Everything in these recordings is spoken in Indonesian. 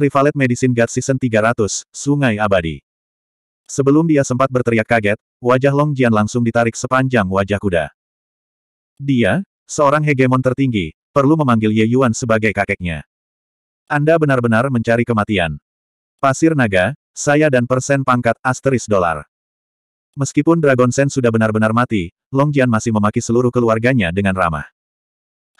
Rivalet Medicine God Season 300, Sungai Abadi. Sebelum dia sempat berteriak kaget, wajah Long Jian langsung ditarik sepanjang wajah kuda. Dia, seorang hegemon tertinggi, perlu memanggil Ye Yuan sebagai kakeknya. Anda benar-benar mencari kematian. Pasir naga, saya dan persen pangkat asteris dolar. Meskipun Dragon Sen sudah benar-benar mati, Long Jian masih memaki seluruh keluarganya dengan ramah.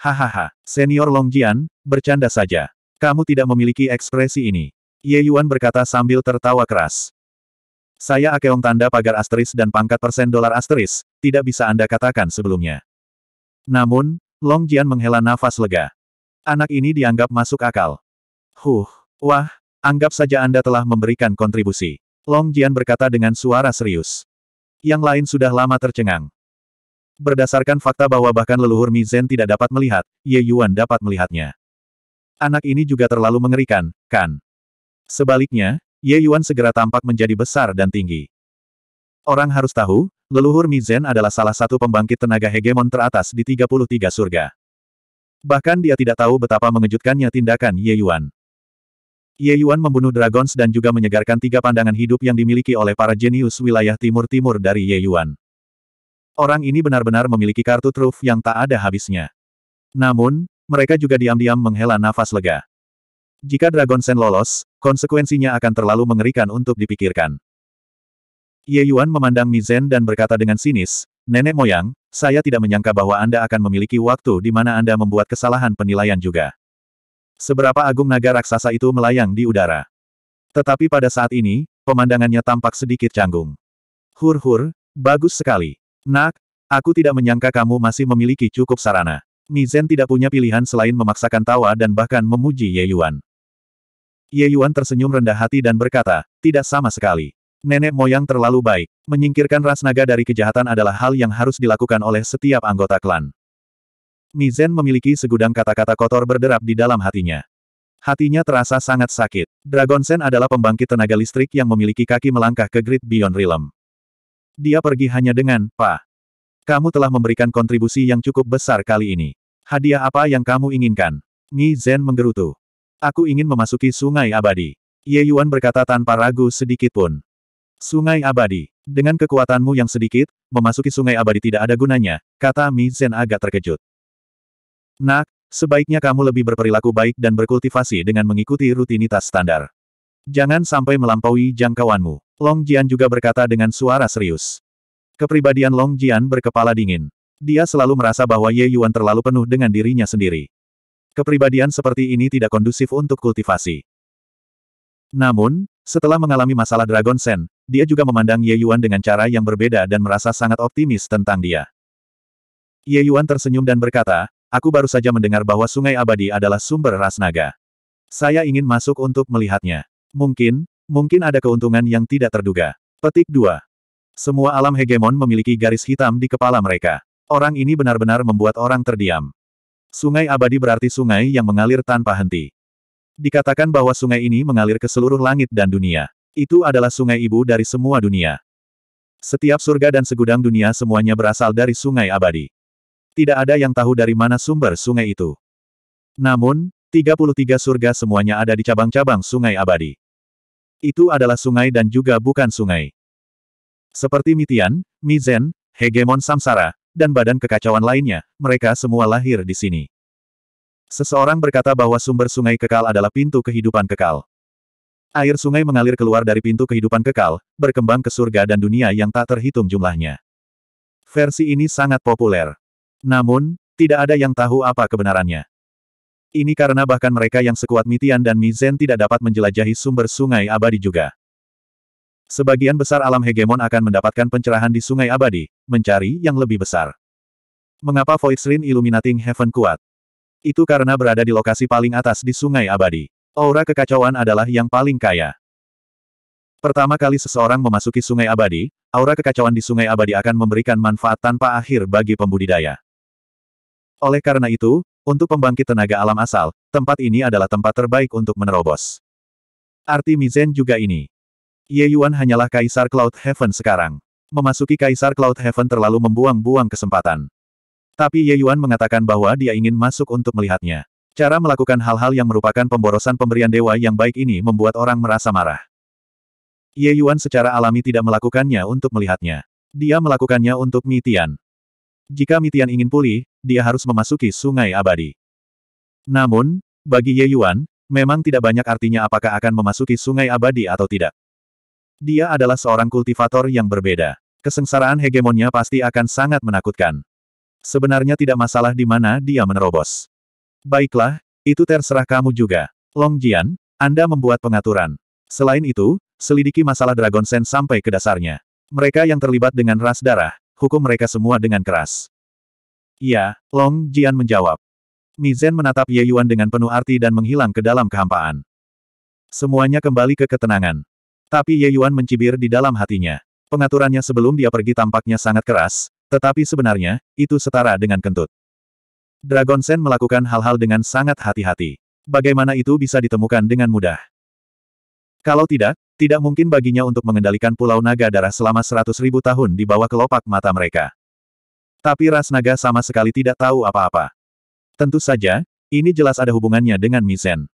Hahaha, senior Long Jian, bercanda saja. Kamu tidak memiliki ekspresi ini. Ye Yuan berkata sambil tertawa keras. Saya akeong tanda pagar asteris dan pangkat persen dolar asteris, tidak bisa Anda katakan sebelumnya. Namun, Long Jian menghela nafas lega. Anak ini dianggap masuk akal. Huh, wah, anggap saja Anda telah memberikan kontribusi. Long Jian berkata dengan suara serius. Yang lain sudah lama tercengang. Berdasarkan fakta bahwa bahkan leluhur Mizen tidak dapat melihat, Ye Yuan dapat melihatnya anak ini juga terlalu mengerikan, kan? Sebaliknya, Ye Yuan segera tampak menjadi besar dan tinggi. Orang harus tahu, leluhur Mizen adalah salah satu pembangkit tenaga hegemon teratas di 33 surga. Bahkan dia tidak tahu betapa mengejutkannya tindakan Ye Yuan. Ye Yuan membunuh dragons dan juga menyegarkan tiga pandangan hidup yang dimiliki oleh para jenius wilayah timur-timur dari Ye Yuan. Orang ini benar-benar memiliki kartu truf yang tak ada habisnya. Namun, mereka juga diam-diam menghela nafas lega. Jika Dragon Sen lolos, konsekuensinya akan terlalu mengerikan untuk dipikirkan. Ye Yuan memandang Mizen dan berkata dengan sinis, Nenek moyang, saya tidak menyangka bahwa Anda akan memiliki waktu di mana Anda membuat kesalahan penilaian juga. Seberapa agung naga raksasa itu melayang di udara. Tetapi pada saat ini, pemandangannya tampak sedikit canggung. Hur-hur, bagus sekali. Nak, aku tidak menyangka kamu masih memiliki cukup sarana. Mizen tidak punya pilihan selain memaksakan tawa dan bahkan memuji Ye Yuan. Ye Yuan tersenyum rendah hati dan berkata, tidak sama sekali. Nenek moyang terlalu baik. Menyingkirkan ras naga dari kejahatan adalah hal yang harus dilakukan oleh setiap anggota klan. Mizen memiliki segudang kata-kata kotor berderap di dalam hatinya. Hatinya terasa sangat sakit. Dragon Sen adalah pembangkit tenaga listrik yang memiliki kaki melangkah ke Great Beyond Realm. Dia pergi hanya dengan, Pa. Kamu telah memberikan kontribusi yang cukup besar kali ini. Hadiah apa yang kamu inginkan? Mi Zhen menggerutu. Aku ingin memasuki sungai abadi. Ye Yuan berkata tanpa ragu sedikit pun. Sungai abadi. Dengan kekuatanmu yang sedikit, memasuki sungai abadi tidak ada gunanya, kata Mi Zhen agak terkejut. Nak, sebaiknya kamu lebih berperilaku baik dan berkultivasi dengan mengikuti rutinitas standar. Jangan sampai melampaui jangkauanmu. Long Jian juga berkata dengan suara serius. Kepribadian Long Jian berkepala dingin. Dia selalu merasa bahwa Ye Yuan terlalu penuh dengan dirinya sendiri. Kepribadian seperti ini tidak kondusif untuk kultivasi. Namun, setelah mengalami masalah Dragon Sen, dia juga memandang Ye Yuan dengan cara yang berbeda dan merasa sangat optimis tentang dia. Ye Yuan tersenyum dan berkata, aku baru saja mendengar bahwa sungai abadi adalah sumber ras naga. Saya ingin masuk untuk melihatnya. Mungkin, mungkin ada keuntungan yang tidak terduga. Petik 2. Semua alam hegemon memiliki garis hitam di kepala mereka. Orang ini benar-benar membuat orang terdiam. Sungai abadi berarti sungai yang mengalir tanpa henti. Dikatakan bahwa sungai ini mengalir ke seluruh langit dan dunia. Itu adalah sungai ibu dari semua dunia. Setiap surga dan segudang dunia semuanya berasal dari sungai abadi. Tidak ada yang tahu dari mana sumber sungai itu. Namun, 33 surga semuanya ada di cabang-cabang sungai abadi. Itu adalah sungai dan juga bukan sungai. Seperti Mitian, Mizen, Hegemon Samsara, dan badan kekacauan lainnya, mereka semua lahir di sini. Seseorang berkata bahwa sumber sungai kekal adalah pintu kehidupan kekal. Air sungai mengalir keluar dari pintu kehidupan kekal, berkembang ke surga dan dunia yang tak terhitung jumlahnya. Versi ini sangat populer. Namun, tidak ada yang tahu apa kebenarannya. Ini karena bahkan mereka yang sekuat Mitian dan Mizen tidak dapat menjelajahi sumber sungai abadi juga. Sebagian besar alam hegemon akan mendapatkan pencerahan di sungai abadi, mencari yang lebih besar. Mengapa Void Shrine Illuminating Heaven kuat? Itu karena berada di lokasi paling atas di sungai abadi. Aura kekacauan adalah yang paling kaya. Pertama kali seseorang memasuki sungai abadi, aura kekacauan di sungai abadi akan memberikan manfaat tanpa akhir bagi pembudidaya. Oleh karena itu, untuk pembangkit tenaga alam asal, tempat ini adalah tempat terbaik untuk menerobos. Arti Mizen juga ini. Ye Yuan hanyalah Kaisar Cloud Heaven sekarang. Memasuki Kaisar Cloud Heaven terlalu membuang-buang kesempatan. Tapi Ye Yuan mengatakan bahwa dia ingin masuk untuk melihatnya. Cara melakukan hal-hal yang merupakan pemborosan pemberian dewa yang baik ini membuat orang merasa marah. Ye Yuan secara alami tidak melakukannya untuk melihatnya. Dia melakukannya untuk Mitian. Jika Mitian ingin pulih, dia harus memasuki sungai abadi. Namun, bagi Ye Yuan, memang tidak banyak artinya apakah akan memasuki sungai abadi atau tidak. Dia adalah seorang kultivator yang berbeda. Kesengsaraan hegemonnya pasti akan sangat menakutkan. Sebenarnya tidak masalah di mana dia menerobos. Baiklah, itu terserah kamu juga. Long Jian, Anda membuat pengaturan. Selain itu, selidiki masalah Dragon Sen sampai ke dasarnya. Mereka yang terlibat dengan ras darah, hukum mereka semua dengan keras. Ya, Long Jian menjawab. Mizen menatap Ye Yuan dengan penuh arti dan menghilang ke dalam kehampaan. Semuanya kembali ke ketenangan. Tapi Ye Yuan mencibir di dalam hatinya. Pengaturannya sebelum dia pergi tampaknya sangat keras, tetapi sebenarnya, itu setara dengan kentut. Dragon Sen melakukan hal-hal dengan sangat hati-hati. Bagaimana itu bisa ditemukan dengan mudah? Kalau tidak, tidak mungkin baginya untuk mengendalikan Pulau Naga Darah selama seratus ribu tahun di bawah kelopak mata mereka. Tapi ras naga sama sekali tidak tahu apa-apa. Tentu saja, ini jelas ada hubungannya dengan Misen.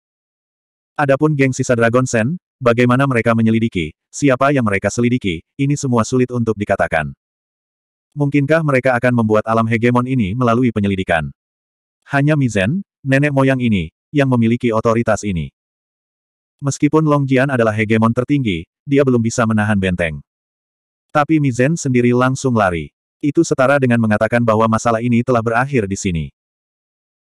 Adapun geng sisa Dragon Sen, Bagaimana mereka menyelidiki, siapa yang mereka selidiki, ini semua sulit untuk dikatakan. Mungkinkah mereka akan membuat alam hegemon ini melalui penyelidikan? Hanya Mizen, nenek moyang ini, yang memiliki otoritas ini. Meskipun Longjian adalah hegemon tertinggi, dia belum bisa menahan benteng. Tapi Mizen sendiri langsung lari. Itu setara dengan mengatakan bahwa masalah ini telah berakhir di sini.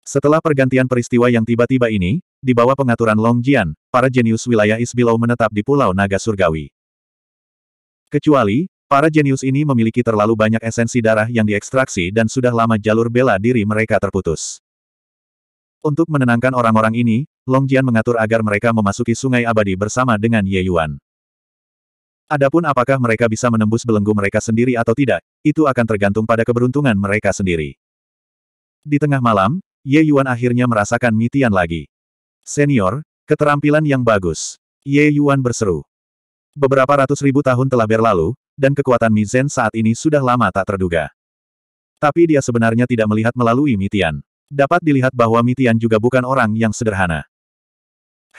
Setelah pergantian peristiwa yang tiba-tiba ini, di bawah pengaturan Long Jian, para jenius wilayah Isbilau menetap di Pulau Naga Surgawi. Kecuali, para jenius ini memiliki terlalu banyak esensi darah yang diekstraksi dan sudah lama jalur bela diri mereka terputus. Untuk menenangkan orang-orang ini, Long Jian mengatur agar mereka memasuki sungai abadi bersama dengan Ye Yuan. Adapun apakah mereka bisa menembus belenggu mereka sendiri atau tidak, itu akan tergantung pada keberuntungan mereka sendiri. Di tengah malam, Ye Yuan akhirnya merasakan mitian lagi. Senior, keterampilan yang bagus. Ye Yuan berseru. Beberapa ratus ribu tahun telah berlalu, dan kekuatan Mizen saat ini sudah lama tak terduga. Tapi dia sebenarnya tidak melihat melalui Mitian. Dapat dilihat bahwa Mitian juga bukan orang yang sederhana.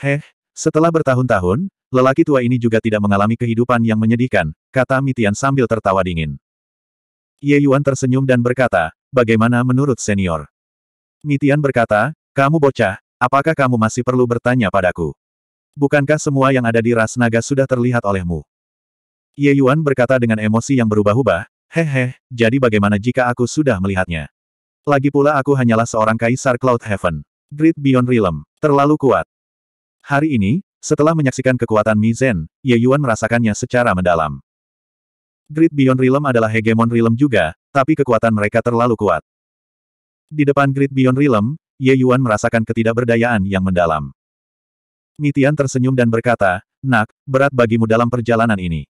Heh, setelah bertahun-tahun, lelaki tua ini juga tidak mengalami kehidupan yang menyedihkan, kata Mitian sambil tertawa dingin. Ye Yuan tersenyum dan berkata, bagaimana menurut senior? Mitian berkata, kamu bocah, Apakah kamu masih perlu bertanya padaku? Bukankah semua yang ada di ras naga sudah terlihat olehmu? Ye Yuan berkata dengan emosi yang berubah-ubah, Hehe, jadi bagaimana jika aku sudah melihatnya? Lagi pula aku hanyalah seorang kaisar Cloud Heaven. Great Beyond Realm. Terlalu kuat. Hari ini, setelah menyaksikan kekuatan Mi Mizen, Ye Yuan merasakannya secara mendalam. Great Beyond Realm adalah hegemon realm juga, tapi kekuatan mereka terlalu kuat. Di depan Great Beyond Realm, Ye Yuan merasakan ketidakberdayaan yang mendalam. Mitian tersenyum dan berkata, Nak, berat bagimu dalam perjalanan ini.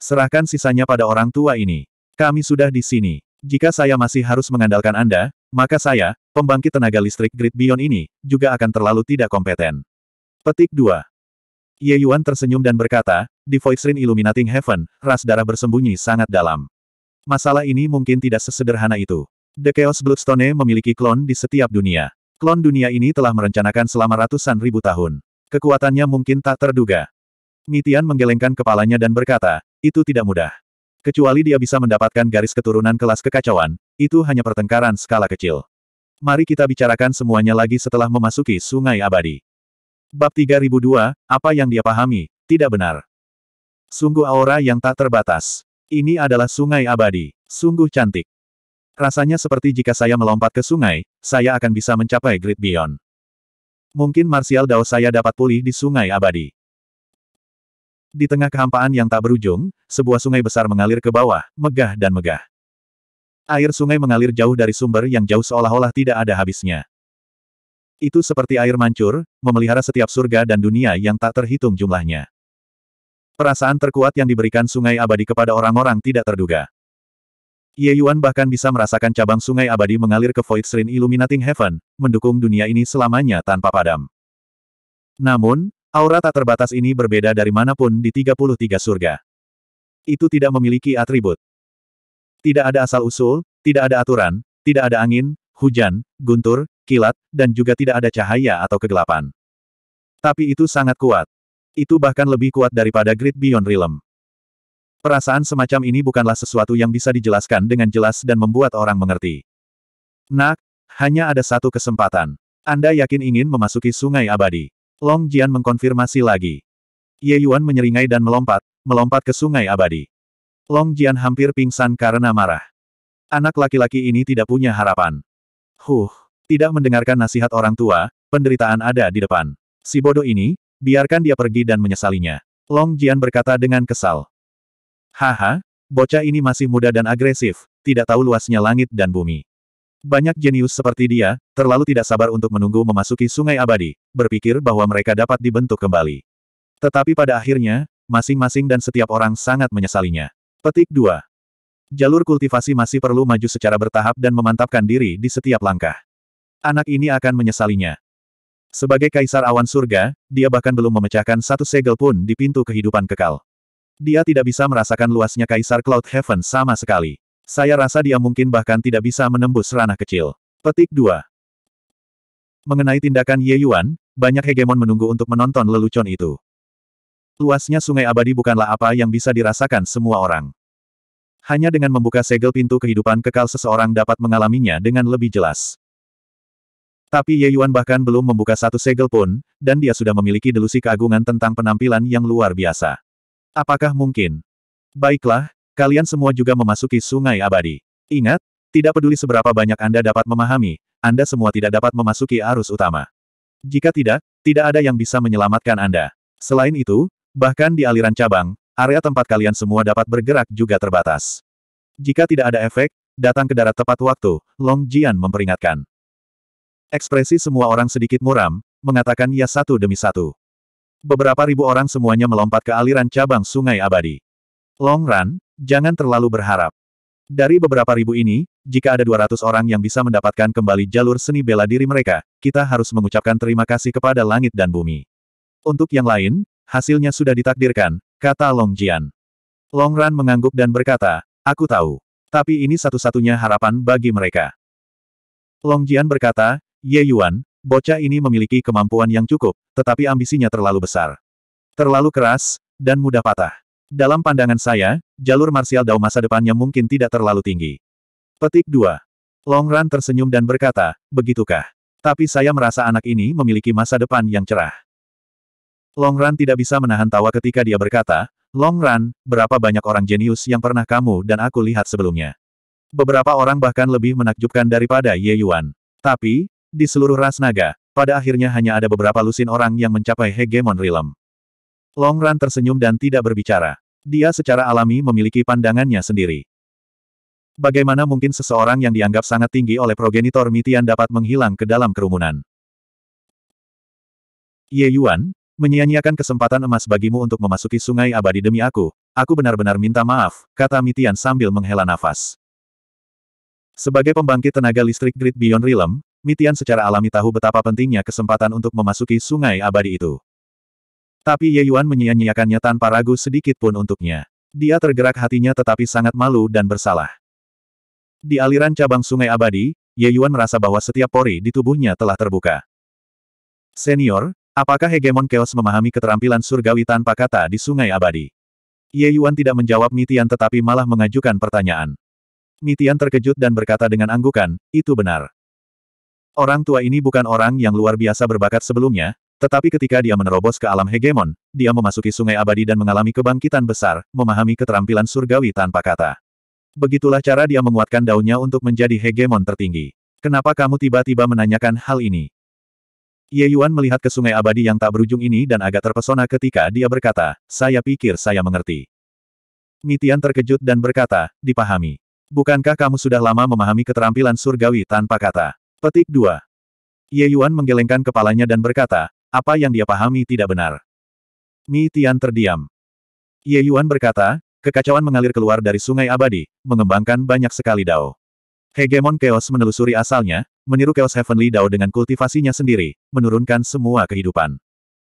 Serahkan sisanya pada orang tua ini. Kami sudah di sini. Jika saya masih harus mengandalkan Anda, maka saya, pembangkit tenaga listrik Grid Beyond ini, juga akan terlalu tidak kompeten. Petik 2. Ye Yuan tersenyum dan berkata, di Voice Illuminating Heaven, ras darah bersembunyi sangat dalam. Masalah ini mungkin tidak sesederhana itu. The Chaos Bloodstone memiliki klon di setiap dunia. Klon dunia ini telah merencanakan selama ratusan ribu tahun. Kekuatannya mungkin tak terduga. Mitian menggelengkan kepalanya dan berkata, itu tidak mudah. Kecuali dia bisa mendapatkan garis keturunan kelas kekacauan, itu hanya pertengkaran skala kecil. Mari kita bicarakan semuanya lagi setelah memasuki sungai abadi. Bab 3002, apa yang dia pahami, tidak benar. Sungguh aura yang tak terbatas. Ini adalah sungai abadi. Sungguh cantik. Rasanya seperti jika saya melompat ke sungai, saya akan bisa mencapai Great Beyond. Mungkin Martial Dao saya dapat pulih di sungai abadi. Di tengah kehampaan yang tak berujung, sebuah sungai besar mengalir ke bawah, megah dan megah. Air sungai mengalir jauh dari sumber yang jauh seolah-olah tidak ada habisnya. Itu seperti air mancur, memelihara setiap surga dan dunia yang tak terhitung jumlahnya. Perasaan terkuat yang diberikan sungai abadi kepada orang-orang tidak terduga. Ye Yuan bahkan bisa merasakan cabang sungai abadi mengalir ke Void Shrine Illuminating Heaven, mendukung dunia ini selamanya tanpa padam. Namun, aura tak terbatas ini berbeda dari manapun di 33 surga. Itu tidak memiliki atribut. Tidak ada asal-usul, tidak ada aturan, tidak ada angin, hujan, guntur, kilat, dan juga tidak ada cahaya atau kegelapan. Tapi itu sangat kuat. Itu bahkan lebih kuat daripada Great Beyond Realm. Perasaan semacam ini bukanlah sesuatu yang bisa dijelaskan dengan jelas dan membuat orang mengerti. Nak, hanya ada satu kesempatan. Anda yakin ingin memasuki sungai abadi? Long Jian mengkonfirmasi lagi. Ye Yuan menyeringai dan melompat, melompat ke sungai abadi. Long Jian hampir pingsan karena marah. Anak laki-laki ini tidak punya harapan. Huh, tidak mendengarkan nasihat orang tua, penderitaan ada di depan. Si bodoh ini, biarkan dia pergi dan menyesalinya. Long Jian berkata dengan kesal. Haha, bocah ini masih muda dan agresif, tidak tahu luasnya langit dan bumi. Banyak jenius seperti dia, terlalu tidak sabar untuk menunggu memasuki sungai abadi, berpikir bahwa mereka dapat dibentuk kembali. Tetapi pada akhirnya, masing-masing dan setiap orang sangat menyesalinya. Petik 2. Jalur kultivasi masih perlu maju secara bertahap dan memantapkan diri di setiap langkah. Anak ini akan menyesalinya. Sebagai kaisar awan surga, dia bahkan belum memecahkan satu segel pun di pintu kehidupan kekal. Dia tidak bisa merasakan luasnya Kaisar Cloud Heaven sama sekali. Saya rasa dia mungkin bahkan tidak bisa menembus ranah kecil. Petik 2. Mengenai tindakan Ye Yuan, banyak hegemon menunggu untuk menonton lelucon itu. Luasnya sungai abadi bukanlah apa yang bisa dirasakan semua orang. Hanya dengan membuka segel pintu kehidupan kekal seseorang dapat mengalaminya dengan lebih jelas. Tapi Ye Yuan bahkan belum membuka satu segel pun, dan dia sudah memiliki delusi keagungan tentang penampilan yang luar biasa. Apakah mungkin? Baiklah, kalian semua juga memasuki sungai abadi. Ingat, tidak peduli seberapa banyak Anda dapat memahami, Anda semua tidak dapat memasuki arus utama. Jika tidak, tidak ada yang bisa menyelamatkan Anda. Selain itu, bahkan di aliran cabang, area tempat kalian semua dapat bergerak juga terbatas. Jika tidak ada efek, datang ke darat tepat waktu, Long Jian memperingatkan. Ekspresi semua orang sedikit muram, mengatakan ya satu demi satu. Beberapa ribu orang semuanya melompat ke aliran cabang sungai abadi. Long run, jangan terlalu berharap. Dari beberapa ribu ini, jika ada 200 orang yang bisa mendapatkan kembali jalur seni bela diri mereka, kita harus mengucapkan terima kasih kepada langit dan bumi. Untuk yang lain, hasilnya sudah ditakdirkan, kata Long Jian. Long Ran mengangguk dan berkata, aku tahu. Tapi ini satu-satunya harapan bagi mereka. Long Jian berkata, Ye Yuan, Bocah ini memiliki kemampuan yang cukup, tetapi ambisinya terlalu besar. Terlalu keras, dan mudah patah. Dalam pandangan saya, jalur Martial Dao masa depannya mungkin tidak terlalu tinggi. Petik 2. Long Run tersenyum dan berkata, begitukah? Tapi saya merasa anak ini memiliki masa depan yang cerah. Long Run tidak bisa menahan tawa ketika dia berkata, Long Run, berapa banyak orang jenius yang pernah kamu dan aku lihat sebelumnya? Beberapa orang bahkan lebih menakjubkan daripada Ye Yuan. Tapi, di seluruh ras naga, pada akhirnya hanya ada beberapa lusin orang yang mencapai hegemon realm. Long Ran tersenyum dan tidak berbicara. Dia secara alami memiliki pandangannya sendiri. Bagaimana mungkin seseorang yang dianggap sangat tinggi oleh progenitor Mitian dapat menghilang ke dalam kerumunan? Ye Yuan, menyia-nyiakan kesempatan emas bagimu untuk memasuki sungai abadi demi aku, aku benar-benar minta maaf, kata Mitian sambil menghela nafas. Sebagai pembangkit tenaga listrik Grid Beyond Realm, Mitian secara alami tahu betapa pentingnya kesempatan untuk memasuki sungai abadi itu. Tapi Ye Yuan menyia-nyiakannya tanpa ragu sedikit pun untuknya. Dia tergerak hatinya tetapi sangat malu dan bersalah. Di aliran cabang sungai abadi, Ye Yuan merasa bahwa setiap pori di tubuhnya telah terbuka. Senior, apakah hegemon keos memahami keterampilan surgawi tanpa kata di sungai abadi? Ye Yuan tidak menjawab Mitian tetapi malah mengajukan pertanyaan. Mitian terkejut dan berkata dengan anggukan, itu benar. Orang tua ini bukan orang yang luar biasa berbakat sebelumnya, tetapi ketika dia menerobos ke alam hegemon, dia memasuki sungai abadi dan mengalami kebangkitan besar, memahami keterampilan surgawi tanpa kata. Begitulah cara dia menguatkan daunnya untuk menjadi hegemon tertinggi. Kenapa kamu tiba-tiba menanyakan hal ini? Ye Yuan melihat ke sungai abadi yang tak berujung ini dan agak terpesona ketika dia berkata, saya pikir saya mengerti. Mitian terkejut dan berkata, dipahami. Bukankah kamu sudah lama memahami keterampilan surgawi tanpa kata? Petik 2. Ye Yuan menggelengkan kepalanya dan berkata, apa yang dia pahami tidak benar. Mi Tian terdiam. Ye Yuan berkata, kekacauan mengalir keluar dari sungai abadi, mengembangkan banyak sekali dao. Hegemon Chaos menelusuri asalnya, meniru Chaos Heavenly Dao dengan kultivasinya sendiri, menurunkan semua kehidupan.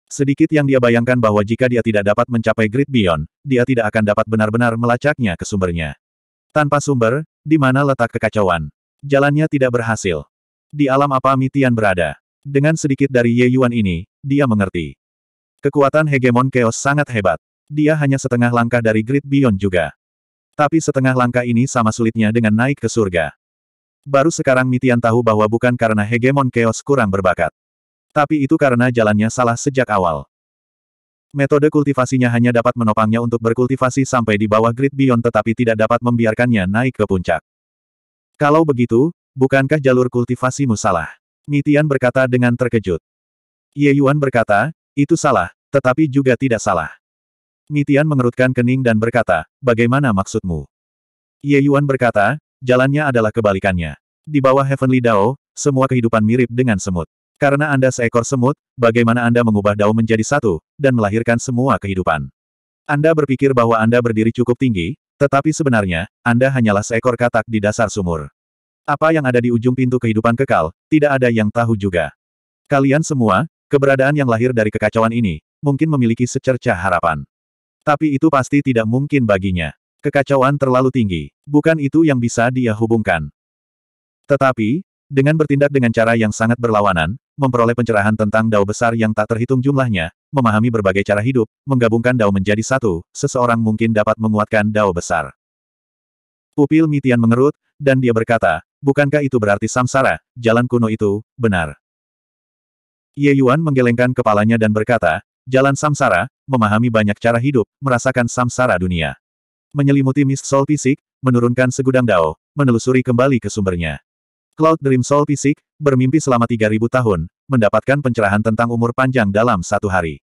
Sedikit yang dia bayangkan bahwa jika dia tidak dapat mencapai Great Beyond, dia tidak akan dapat benar-benar melacaknya ke sumbernya. Tanpa sumber, di mana letak kekacauan? Jalannya tidak berhasil. Di alam apa Mitian berada? Dengan sedikit dari Ye Yuan ini, dia mengerti. Kekuatan hegemon chaos sangat hebat. Dia hanya setengah langkah dari Great Beyond juga. Tapi setengah langkah ini sama sulitnya dengan naik ke surga. Baru sekarang Mitian tahu bahwa bukan karena hegemon chaos kurang berbakat. Tapi itu karena jalannya salah sejak awal. Metode kultivasinya hanya dapat menopangnya untuk berkultivasi sampai di bawah Great Beyond tetapi tidak dapat membiarkannya naik ke puncak. Kalau begitu, Bukankah jalur kultivasimu salah? Mitian berkata dengan terkejut. Ye Yuan berkata, itu salah, tetapi juga tidak salah. Mitian mengerutkan kening dan berkata, bagaimana maksudmu? Ye Yuan berkata, jalannya adalah kebalikannya. Di bawah Heavenly Dao, semua kehidupan mirip dengan semut. Karena Anda seekor semut, bagaimana Anda mengubah Dao menjadi satu, dan melahirkan semua kehidupan? Anda berpikir bahwa Anda berdiri cukup tinggi, tetapi sebenarnya, Anda hanyalah seekor katak di dasar sumur. Apa yang ada di ujung pintu kehidupan kekal, tidak ada yang tahu juga. Kalian semua, keberadaan yang lahir dari kekacauan ini, mungkin memiliki secercah harapan. Tapi itu pasti tidak mungkin baginya. Kekacauan terlalu tinggi. Bukan itu yang bisa dia hubungkan. Tetapi, dengan bertindak dengan cara yang sangat berlawanan, memperoleh pencerahan tentang dao besar yang tak terhitung jumlahnya, memahami berbagai cara hidup, menggabungkan dao menjadi satu, seseorang mungkin dapat menguatkan dao besar. Pupil Mitian mengerut, dan dia berkata, bukankah itu berarti samsara, jalan kuno itu, benar. Ye Yuan menggelengkan kepalanya dan berkata, jalan samsara, memahami banyak cara hidup, merasakan samsara dunia. Menyelimuti mist soul fisik, menurunkan segudang dao, menelusuri kembali ke sumbernya. Cloud Dream Soul Fisik, bermimpi selama 3000 tahun, mendapatkan pencerahan tentang umur panjang dalam satu hari.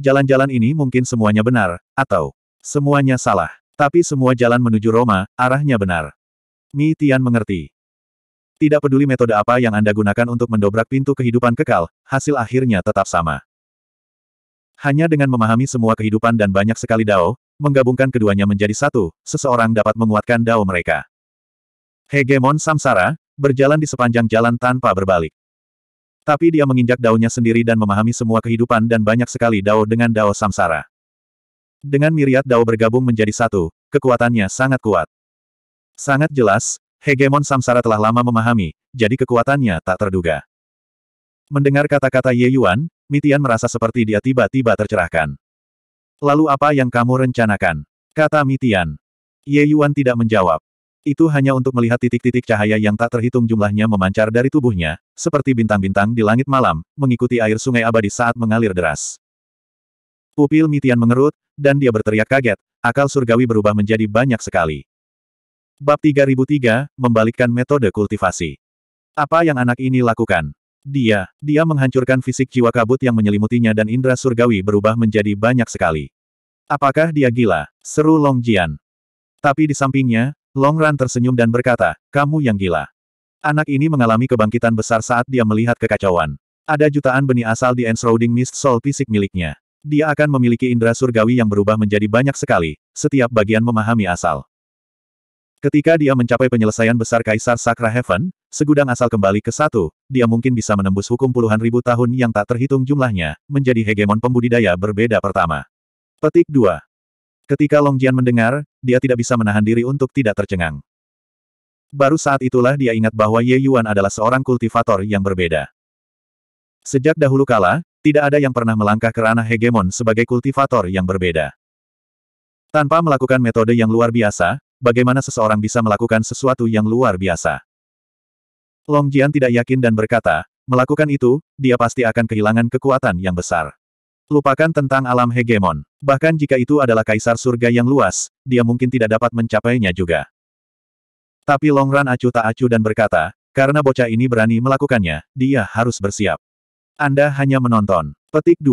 Jalan-jalan ini mungkin semuanya benar, atau semuanya salah. Tapi semua jalan menuju Roma, arahnya benar. Mi Tian mengerti. Tidak peduli metode apa yang Anda gunakan untuk mendobrak pintu kehidupan kekal, hasil akhirnya tetap sama. Hanya dengan memahami semua kehidupan dan banyak sekali dao, menggabungkan keduanya menjadi satu, seseorang dapat menguatkan dao mereka. Hegemon Samsara, berjalan di sepanjang jalan tanpa berbalik. Tapi dia menginjak daunnya sendiri dan memahami semua kehidupan dan banyak sekali dao dengan dao samsara. Dengan miriat dao bergabung menjadi satu, kekuatannya sangat kuat. Sangat jelas, hegemon samsara telah lama memahami, jadi kekuatannya tak terduga. Mendengar kata-kata Ye Yuan, Mitian merasa seperti dia tiba-tiba tercerahkan. Lalu apa yang kamu rencanakan? Kata Mitian. Ye Yuan tidak menjawab. Itu hanya untuk melihat titik-titik cahaya yang tak terhitung jumlahnya memancar dari tubuhnya, seperti bintang-bintang di langit malam, mengikuti air sungai abadi saat mengalir deras. Pupil Mitian mengerut, dan dia berteriak kaget, akal surgawi berubah menjadi banyak sekali. Bab 3003, Membalikkan Metode Kultivasi Apa yang anak ini lakukan? Dia, dia menghancurkan fisik jiwa kabut yang menyelimutinya dan indera surgawi berubah menjadi banyak sekali. Apakah dia gila? Seru Long Jian. Tapi di sampingnya, Long Ran tersenyum dan berkata, kamu yang gila. Anak ini mengalami kebangkitan besar saat dia melihat kekacauan. Ada jutaan benih asal di enshrouding mist soul fisik miliknya dia akan memiliki indera surgawi yang berubah menjadi banyak sekali, setiap bagian memahami asal. Ketika dia mencapai penyelesaian besar Kaisar Sakra Heaven, segudang asal kembali ke satu, dia mungkin bisa menembus hukum puluhan ribu tahun yang tak terhitung jumlahnya, menjadi hegemon pembudidaya berbeda pertama. Petik 2. Ketika Long Jian mendengar, dia tidak bisa menahan diri untuk tidak tercengang. Baru saat itulah dia ingat bahwa Ye Yuan adalah seorang kultivator yang berbeda. Sejak dahulu kala, tidak ada yang pernah melangkah ke ranah hegemon sebagai kultivator yang berbeda. Tanpa melakukan metode yang luar biasa, bagaimana seseorang bisa melakukan sesuatu yang luar biasa? Long Jian tidak yakin dan berkata, melakukan itu, dia pasti akan kehilangan kekuatan yang besar. Lupakan tentang alam hegemon. Bahkan jika itu adalah kaisar surga yang luas, dia mungkin tidak dapat mencapainya juga. Tapi Long Ran acuh tak acuh dan berkata, karena bocah ini berani melakukannya, dia harus bersiap. Anda hanya menonton. Petik 2.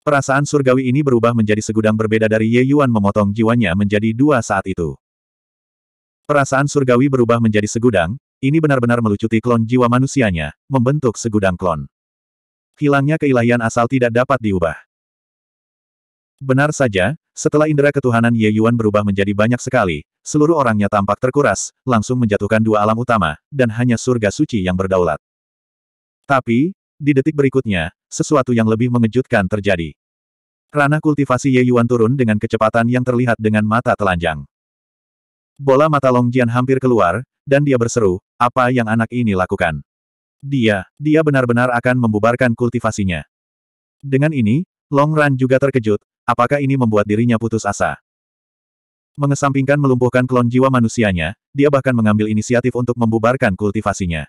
Perasaan surgawi ini berubah menjadi segudang berbeda dari Ye Yuan memotong jiwanya menjadi dua saat itu. Perasaan surgawi berubah menjadi segudang, ini benar-benar melucuti klon jiwa manusianya, membentuk segudang klon. Hilangnya keilahian asal tidak dapat diubah. Benar saja, setelah indera ketuhanan Ye Yuan berubah menjadi banyak sekali, seluruh orangnya tampak terkuras, langsung menjatuhkan dua alam utama, dan hanya surga suci yang berdaulat. Tapi, di detik berikutnya, sesuatu yang lebih mengejutkan terjadi. Ranah kultivasi Ye Yuan turun dengan kecepatan yang terlihat dengan mata telanjang. Bola mata Long Jian hampir keluar, dan dia berseru, apa yang anak ini lakukan? Dia, dia benar-benar akan membubarkan kultivasinya. Dengan ini, Long Ran juga terkejut, apakah ini membuat dirinya putus asa? Mengesampingkan melumpuhkan klon jiwa manusianya, dia bahkan mengambil inisiatif untuk membubarkan kultivasinya.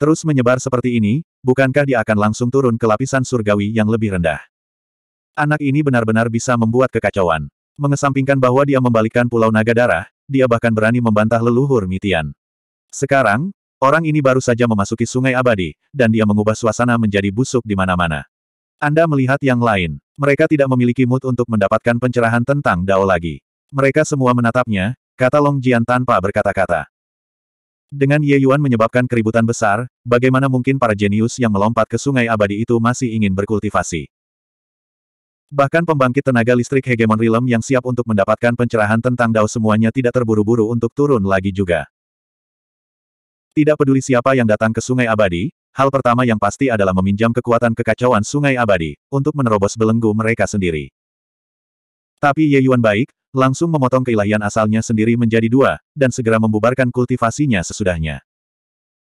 Terus menyebar seperti ini, bukankah dia akan langsung turun ke lapisan surgawi yang lebih rendah? Anak ini benar-benar bisa membuat kekacauan. Mengesampingkan bahwa dia membalikkan Pulau Naga Darah, dia bahkan berani membantah leluhur Mitian. Sekarang, orang ini baru saja memasuki sungai abadi, dan dia mengubah suasana menjadi busuk di mana-mana. Anda melihat yang lain. Mereka tidak memiliki mood untuk mendapatkan pencerahan tentang Dao lagi. Mereka semua menatapnya, kata Long Jian tanpa berkata-kata. Dengan Ye Yuan menyebabkan keributan besar, bagaimana mungkin para jenius yang melompat ke sungai abadi itu masih ingin berkultivasi? Bahkan pembangkit tenaga listrik hegemon Rilem yang siap untuk mendapatkan pencerahan tentang Dao semuanya tidak terburu-buru untuk turun lagi juga. Tidak peduli siapa yang datang ke sungai abadi, hal pertama yang pasti adalah meminjam kekuatan kekacauan sungai abadi, untuk menerobos belenggu mereka sendiri. Tapi Ye Yuan baik, langsung memotong keilahian asalnya sendiri menjadi dua, dan segera membubarkan kultivasinya sesudahnya.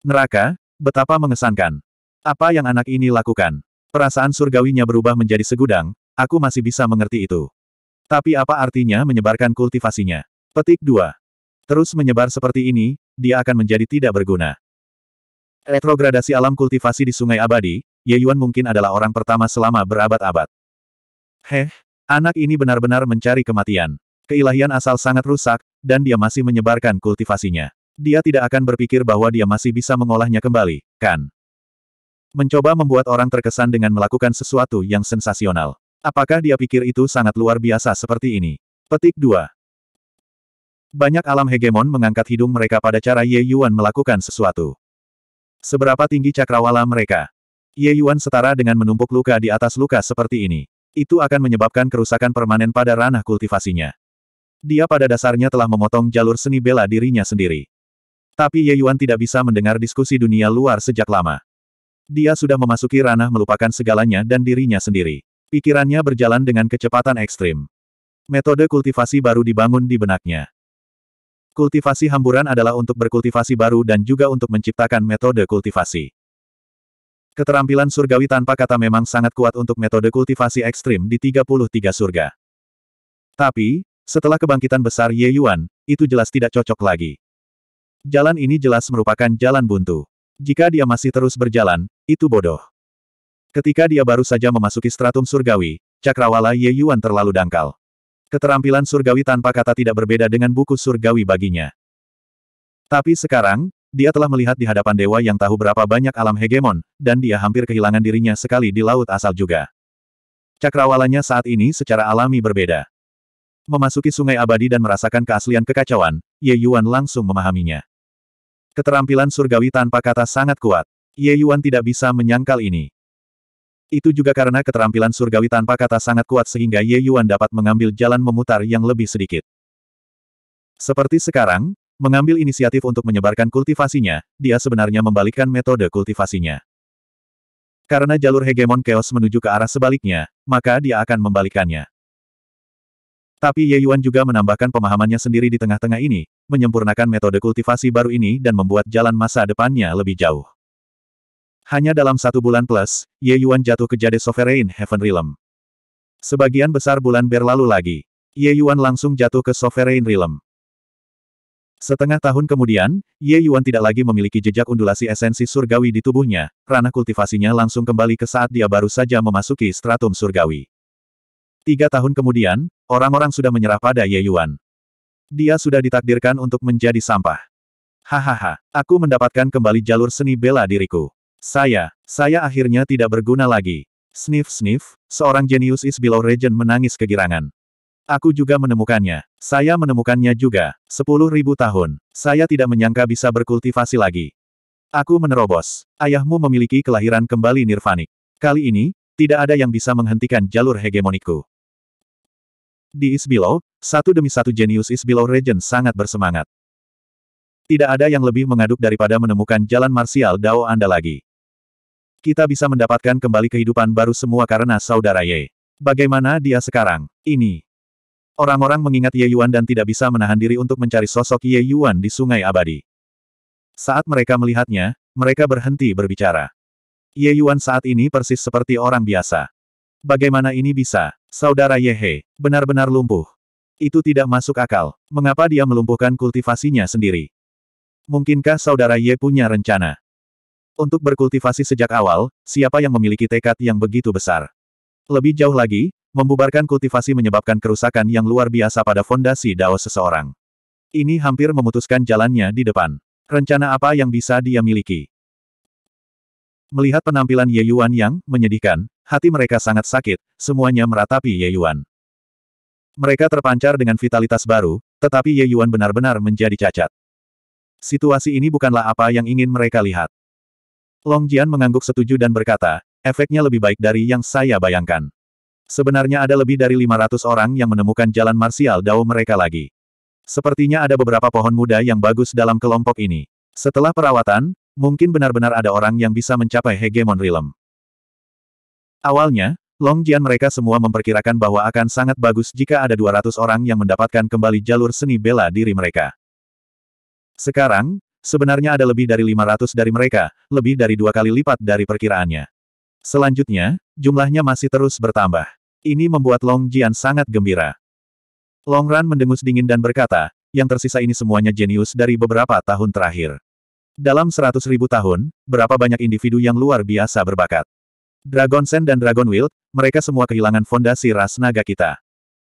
Neraka, betapa mengesankan. Apa yang anak ini lakukan? Perasaan surgawinya berubah menjadi segudang, aku masih bisa mengerti itu. Tapi apa artinya menyebarkan kultivasinya? Petik 2. Terus menyebar seperti ini, dia akan menjadi tidak berguna. Retrogradasi alam kultivasi di Sungai Abadi, Ye Yuan mungkin adalah orang pertama selama berabad-abad. Heh, anak ini benar-benar mencari kematian. Keilahian asal sangat rusak, dan dia masih menyebarkan kultivasinya. Dia tidak akan berpikir bahwa dia masih bisa mengolahnya kembali, kan? Mencoba membuat orang terkesan dengan melakukan sesuatu yang sensasional. Apakah dia pikir itu sangat luar biasa seperti ini? Petik 2. Banyak alam hegemon mengangkat hidung mereka pada cara Ye Yuan melakukan sesuatu. Seberapa tinggi cakrawala mereka? Ye Yuan setara dengan menumpuk luka di atas luka seperti ini. Itu akan menyebabkan kerusakan permanen pada ranah kultivasinya. Dia pada dasarnya telah memotong jalur seni bela dirinya sendiri. Tapi Ye Yuan tidak bisa mendengar diskusi dunia luar sejak lama. Dia sudah memasuki ranah melupakan segalanya dan dirinya sendiri. Pikirannya berjalan dengan kecepatan ekstrim. Metode kultivasi baru dibangun di benaknya. Kultivasi hamburan adalah untuk berkultivasi baru dan juga untuk menciptakan metode kultivasi. Keterampilan surgawi tanpa kata memang sangat kuat untuk metode kultivasi ekstrim di 33 surga. Tapi, setelah kebangkitan besar Ye Yuan, itu jelas tidak cocok lagi. Jalan ini jelas merupakan jalan buntu. Jika dia masih terus berjalan, itu bodoh. Ketika dia baru saja memasuki stratum surgawi, cakrawala Ye Yuan terlalu dangkal. Keterampilan surgawi tanpa kata tidak berbeda dengan buku surgawi baginya. Tapi sekarang, dia telah melihat di hadapan dewa yang tahu berapa banyak alam hegemon, dan dia hampir kehilangan dirinya sekali di laut asal juga. Cakrawalanya saat ini secara alami berbeda memasuki sungai abadi dan merasakan keaslian kekacauan, Ye Yuan langsung memahaminya. Keterampilan surgawi tanpa kata sangat kuat. Ye Yuan tidak bisa menyangkal ini. Itu juga karena keterampilan surgawi tanpa kata sangat kuat sehingga Ye Yuan dapat mengambil jalan memutar yang lebih sedikit. Seperti sekarang, mengambil inisiatif untuk menyebarkan kultivasinya, dia sebenarnya membalikkan metode kultivasinya. Karena jalur hegemon chaos menuju ke arah sebaliknya, maka dia akan membalikannya. Tapi Ye Yuan juga menambahkan pemahamannya sendiri di tengah-tengah ini, menyempurnakan metode kultivasi baru ini dan membuat jalan masa depannya lebih jauh. Hanya dalam satu bulan plus, Ye Yuan jatuh ke Jade Sovereign Heaven Realm. Sebagian besar bulan berlalu lagi. Ye Yuan langsung jatuh ke Sovereign Realm. Setengah tahun kemudian, Ye Yuan tidak lagi memiliki jejak undulasi esensi surgawi di tubuhnya, ranah kultivasinya langsung kembali ke saat dia baru saja memasuki stratum surgawi. Tiga tahun kemudian, Orang-orang sudah menyerah pada Ye Yuan. Dia sudah ditakdirkan untuk menjadi sampah. Hahaha, aku mendapatkan kembali jalur seni bela diriku. Saya, saya akhirnya tidak berguna lagi. Sniff-sniff, seorang jenius is below region menangis kegirangan. Aku juga menemukannya. Saya menemukannya juga. Sepuluh ribu tahun. Saya tidak menyangka bisa berkultivasi lagi. Aku menerobos. Ayahmu memiliki kelahiran kembali nirvanik. Kali ini, tidak ada yang bisa menghentikan jalur hegemonikku. Di Isbilo, satu demi satu jenius Isbilo Regent sangat bersemangat. Tidak ada yang lebih mengaduk daripada menemukan jalan marsial Dao Anda lagi. Kita bisa mendapatkan kembali kehidupan baru semua karena saudara Ye. Bagaimana dia sekarang? Ini. Orang-orang mengingat Ye Yuan dan tidak bisa menahan diri untuk mencari sosok Ye Yuan di Sungai Abadi. Saat mereka melihatnya, mereka berhenti berbicara. Ye Yuan saat ini persis seperti orang biasa. Bagaimana ini bisa? Saudara Yehe, benar-benar lumpuh. Itu tidak masuk akal. Mengapa dia melumpuhkan kultivasinya sendiri? Mungkinkah saudara Ye punya rencana? Untuk berkultivasi sejak awal, siapa yang memiliki tekad yang begitu besar? Lebih jauh lagi, membubarkan kultivasi menyebabkan kerusakan yang luar biasa pada fondasi Dao seseorang. Ini hampir memutuskan jalannya di depan. Rencana apa yang bisa dia miliki? Melihat penampilan Ye Yuan yang menyedihkan, Hati mereka sangat sakit, semuanya meratapi Ye Yuan. Mereka terpancar dengan vitalitas baru, tetapi Ye Yuan benar-benar menjadi cacat. Situasi ini bukanlah apa yang ingin mereka lihat. Long Jian mengangguk setuju dan berkata, efeknya lebih baik dari yang saya bayangkan. Sebenarnya ada lebih dari 500 orang yang menemukan jalan marsial Dao mereka lagi. Sepertinya ada beberapa pohon muda yang bagus dalam kelompok ini. Setelah perawatan, mungkin benar-benar ada orang yang bisa mencapai hegemon realm. Awalnya, Long Jian mereka semua memperkirakan bahwa akan sangat bagus jika ada 200 orang yang mendapatkan kembali jalur seni bela diri mereka. Sekarang, sebenarnya ada lebih dari 500 dari mereka, lebih dari dua kali lipat dari perkiraannya. Selanjutnya, jumlahnya masih terus bertambah. Ini membuat Long Jian sangat gembira. Long Ran mendengus dingin dan berkata, yang tersisa ini semuanya jenius dari beberapa tahun terakhir. Dalam seratus ribu tahun, berapa banyak individu yang luar biasa berbakat. Dragon Sen dan Dragon Wild, mereka semua kehilangan fondasi ras naga kita.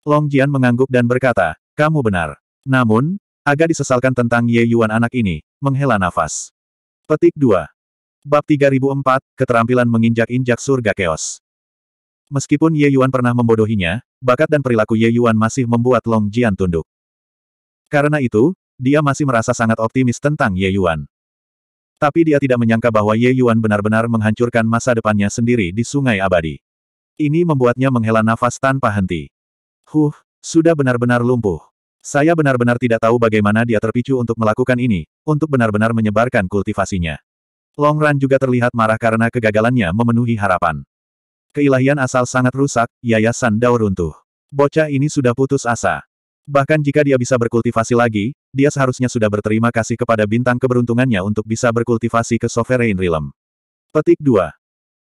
Long Jian mengangguk dan berkata, kamu benar. Namun, agak disesalkan tentang Ye Yuan anak ini, menghela nafas. Petik 2. Bab 3004, Keterampilan Menginjak-injak Surga Keos. Meskipun Ye Yuan pernah membodohinya, bakat dan perilaku Ye Yuan masih membuat Long Jian tunduk. Karena itu, dia masih merasa sangat optimis tentang Ye Yuan. Tapi dia tidak menyangka bahwa Ye Yuan benar-benar menghancurkan masa depannya sendiri di Sungai Abadi. Ini membuatnya menghela nafas tanpa henti. Huh, sudah benar-benar lumpuh. Saya benar-benar tidak tahu bagaimana dia terpicu untuk melakukan ini, untuk benar-benar menyebarkan kultivasinya. Long Ran juga terlihat marah karena kegagalannya memenuhi harapan. Keilahian asal sangat rusak, yayasan daur runtuh. Bocah ini sudah putus asa. Bahkan jika dia bisa berkultivasi lagi, dia seharusnya sudah berterima kasih kepada bintang keberuntungannya untuk bisa berkultivasi ke Sovereign Realm. Petik 2.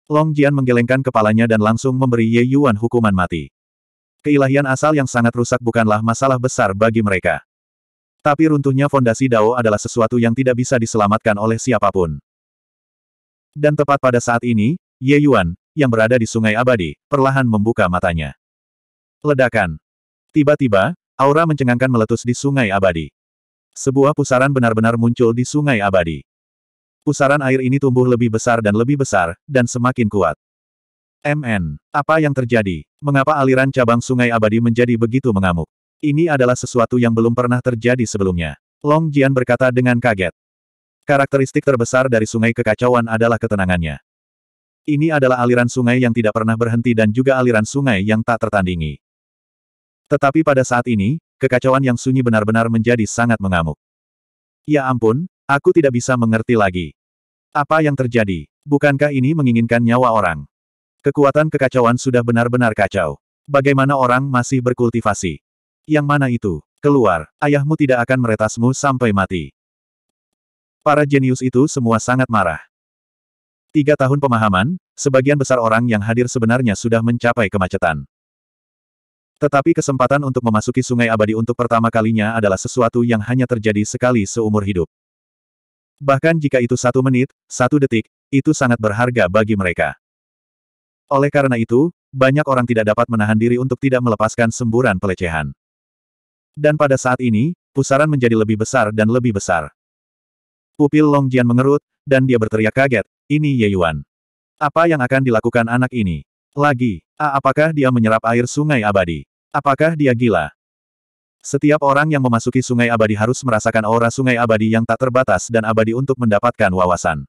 Long Jian menggelengkan kepalanya dan langsung memberi Ye Yuan hukuman mati. Keilahian asal yang sangat rusak bukanlah masalah besar bagi mereka. Tapi runtuhnya fondasi Dao adalah sesuatu yang tidak bisa diselamatkan oleh siapapun. Dan tepat pada saat ini, Ye Yuan, yang berada di Sungai Abadi, perlahan membuka matanya. Ledakan. Tiba-tiba, aura mencengangkan meletus di Sungai Abadi. Sebuah pusaran benar-benar muncul di sungai abadi. Pusaran air ini tumbuh lebih besar dan lebih besar, dan semakin kuat. MN, apa yang terjadi? Mengapa aliran cabang sungai abadi menjadi begitu mengamuk? Ini adalah sesuatu yang belum pernah terjadi sebelumnya. Long Jian berkata dengan kaget. Karakteristik terbesar dari sungai kekacauan adalah ketenangannya. Ini adalah aliran sungai yang tidak pernah berhenti dan juga aliran sungai yang tak tertandingi. Tetapi pada saat ini, Kekacauan yang sunyi benar-benar menjadi sangat mengamuk. Ya ampun, aku tidak bisa mengerti lagi. Apa yang terjadi? Bukankah ini menginginkan nyawa orang? Kekuatan kekacauan sudah benar-benar kacau. Bagaimana orang masih berkultivasi? Yang mana itu? Keluar, ayahmu tidak akan meretasmu sampai mati. Para jenius itu semua sangat marah. Tiga tahun pemahaman, sebagian besar orang yang hadir sebenarnya sudah mencapai kemacetan. Tetapi kesempatan untuk memasuki sungai abadi untuk pertama kalinya adalah sesuatu yang hanya terjadi sekali seumur hidup. Bahkan jika itu satu menit, satu detik, itu sangat berharga bagi mereka. Oleh karena itu, banyak orang tidak dapat menahan diri untuk tidak melepaskan semburan pelecehan. Dan pada saat ini, pusaran menjadi lebih besar dan lebih besar. Pupil Long Jian mengerut, dan dia berteriak kaget, ini Ye Yuan. Apa yang akan dilakukan anak ini? Lagi, apakah dia menyerap air sungai abadi? Apakah dia gila? Setiap orang yang memasuki sungai abadi harus merasakan aura sungai abadi yang tak terbatas dan abadi untuk mendapatkan wawasan.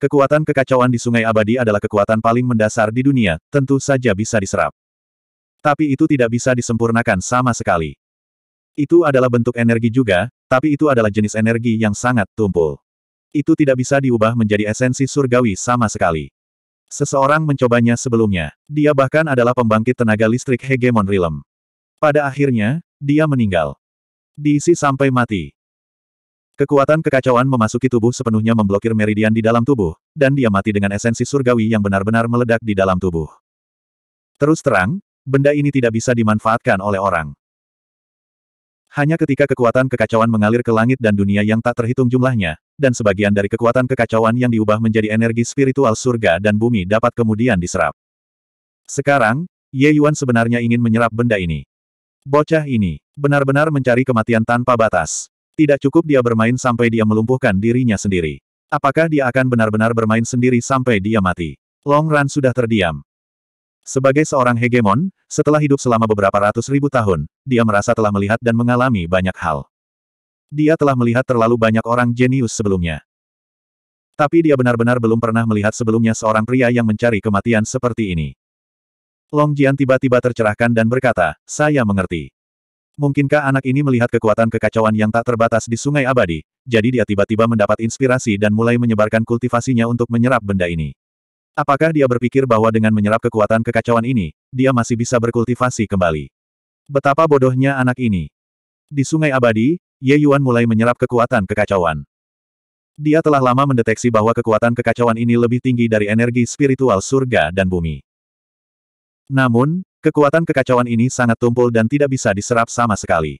Kekuatan kekacauan di sungai abadi adalah kekuatan paling mendasar di dunia, tentu saja bisa diserap. Tapi itu tidak bisa disempurnakan sama sekali. Itu adalah bentuk energi juga, tapi itu adalah jenis energi yang sangat tumpul. Itu tidak bisa diubah menjadi esensi surgawi sama sekali. Seseorang mencobanya sebelumnya. Dia bahkan adalah pembangkit tenaga listrik hegemon Rilem. Pada akhirnya, dia meninggal. Diisi sampai mati. Kekuatan kekacauan memasuki tubuh sepenuhnya memblokir meridian di dalam tubuh, dan dia mati dengan esensi surgawi yang benar-benar meledak di dalam tubuh. Terus terang, benda ini tidak bisa dimanfaatkan oleh orang. Hanya ketika kekuatan kekacauan mengalir ke langit dan dunia yang tak terhitung jumlahnya, dan sebagian dari kekuatan kekacauan yang diubah menjadi energi spiritual surga dan bumi dapat kemudian diserap. Sekarang, Ye Yuan sebenarnya ingin menyerap benda ini. Bocah ini, benar-benar mencari kematian tanpa batas. Tidak cukup dia bermain sampai dia melumpuhkan dirinya sendiri. Apakah dia akan benar-benar bermain sendiri sampai dia mati? Long Ran sudah terdiam. Sebagai seorang hegemon, setelah hidup selama beberapa ratus ribu tahun, dia merasa telah melihat dan mengalami banyak hal. Dia telah melihat terlalu banyak orang jenius sebelumnya. Tapi dia benar-benar belum pernah melihat sebelumnya seorang pria yang mencari kematian seperti ini. Long Jian tiba-tiba tercerahkan dan berkata, saya mengerti. Mungkinkah anak ini melihat kekuatan kekacauan yang tak terbatas di Sungai Abadi, jadi dia tiba-tiba mendapat inspirasi dan mulai menyebarkan kultivasinya untuk menyerap benda ini. Apakah dia berpikir bahwa dengan menyerap kekuatan kekacauan ini, dia masih bisa berkultivasi kembali? Betapa bodohnya anak ini. Di Sungai Abadi, Ye Yuan mulai menyerap kekuatan kekacauan. Dia telah lama mendeteksi bahwa kekuatan kekacauan ini lebih tinggi dari energi spiritual surga dan bumi. Namun, kekuatan kekacauan ini sangat tumpul dan tidak bisa diserap sama sekali.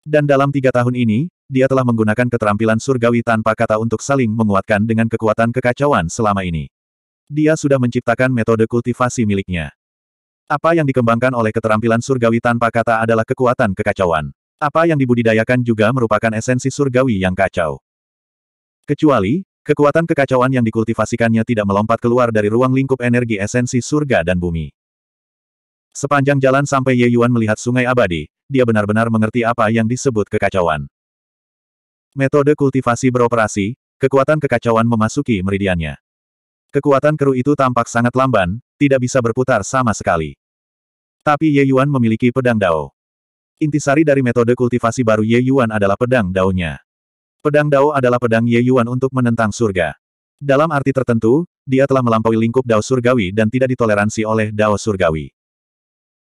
Dan dalam tiga tahun ini, dia telah menggunakan keterampilan surgawi tanpa kata untuk saling menguatkan dengan kekuatan kekacauan selama ini. Dia sudah menciptakan metode kultivasi miliknya. Apa yang dikembangkan oleh keterampilan surgawi tanpa kata adalah kekuatan kekacauan. Apa yang dibudidayakan juga merupakan esensi surgawi yang kacau. Kecuali, kekuatan kekacauan yang dikultivasikannya tidak melompat keluar dari ruang lingkup energi esensi surga dan bumi. Sepanjang jalan sampai Ye Yuan melihat sungai abadi, dia benar-benar mengerti apa yang disebut kekacauan. Metode kultivasi beroperasi, kekuatan kekacauan memasuki meridiannya. Kekuatan keru itu tampak sangat lamban, tidak bisa berputar sama sekali. Tapi Ye Yuan memiliki pedang dao. Intisari dari metode kultivasi baru Ye Yuan adalah pedang Dao-nya. Pedang dao adalah pedang Ye Yuan untuk menentang surga. Dalam arti tertentu, dia telah melampaui lingkup dao surgawi dan tidak ditoleransi oleh dao surgawi.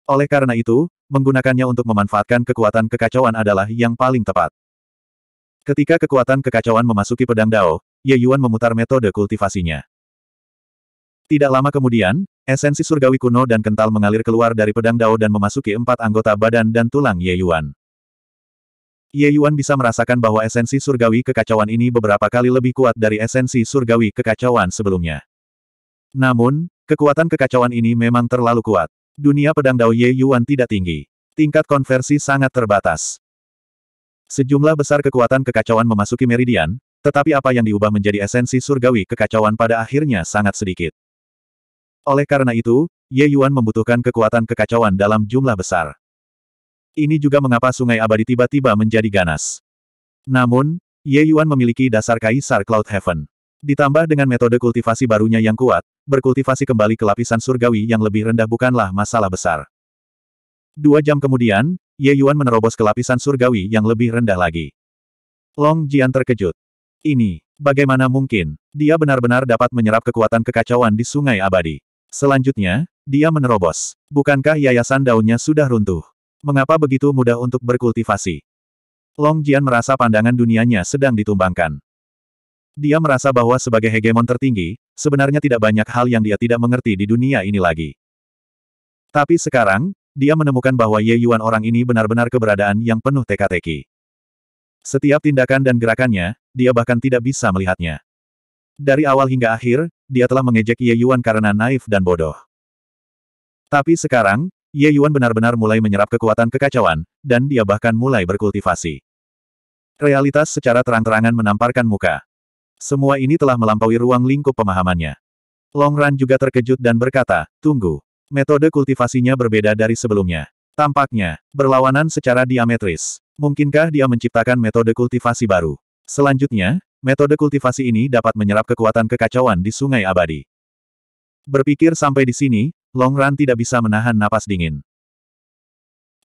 Oleh karena itu, menggunakannya untuk memanfaatkan kekuatan kekacauan adalah yang paling tepat. Ketika kekuatan kekacauan memasuki pedang Dao, Ye Yuan memutar metode kultivasinya. Tidak lama kemudian, esensi surgawi kuno dan kental mengalir keluar dari pedang Dao dan memasuki empat anggota badan dan tulang Ye Yuan. Ye Yuan bisa merasakan bahwa esensi surgawi kekacauan ini beberapa kali lebih kuat dari esensi surgawi kekacauan sebelumnya. Namun, kekuatan kekacauan ini memang terlalu kuat. Dunia pedang Dao Ye Yuan tidak tinggi. Tingkat konversi sangat terbatas. Sejumlah besar kekuatan kekacauan memasuki meridian, tetapi apa yang diubah menjadi esensi surgawi kekacauan pada akhirnya sangat sedikit. Oleh karena itu, Ye Yuan membutuhkan kekuatan kekacauan dalam jumlah besar. Ini juga mengapa sungai abadi tiba-tiba menjadi ganas. Namun, Ye Yuan memiliki dasar kaisar Cloud Heaven. Ditambah dengan metode kultivasi barunya yang kuat, berkultivasi kembali ke lapisan surgawi yang lebih rendah bukanlah masalah besar. Dua jam kemudian, Ye Yuan menerobos ke lapisan surgawi yang lebih rendah lagi. Long Jian terkejut. Ini, bagaimana mungkin, dia benar-benar dapat menyerap kekuatan kekacauan di sungai abadi. Selanjutnya, dia menerobos. Bukankah yayasan daunnya sudah runtuh? Mengapa begitu mudah untuk berkultivasi? Long Jian merasa pandangan dunianya sedang ditumbangkan. Dia merasa bahwa sebagai hegemon tertinggi, sebenarnya tidak banyak hal yang dia tidak mengerti di dunia ini lagi. Tapi sekarang, dia menemukan bahwa Ye Yuan orang ini benar-benar keberadaan yang penuh teka-teki. Setiap tindakan dan gerakannya, dia bahkan tidak bisa melihatnya. Dari awal hingga akhir, dia telah mengejek Ye Yuan karena naif dan bodoh. Tapi sekarang, Ye Yuan benar-benar mulai menyerap kekuatan kekacauan, dan dia bahkan mulai berkultivasi. Realitas secara terang-terangan menamparkan muka. Semua ini telah melampaui ruang lingkup pemahamannya. Long Ran juga terkejut dan berkata, tunggu, metode kultivasinya berbeda dari sebelumnya. Tampaknya, berlawanan secara diametris. Mungkinkah dia menciptakan metode kultivasi baru? Selanjutnya, metode kultivasi ini dapat menyerap kekuatan kekacauan di Sungai Abadi. Berpikir sampai di sini, Long Ran tidak bisa menahan napas dingin.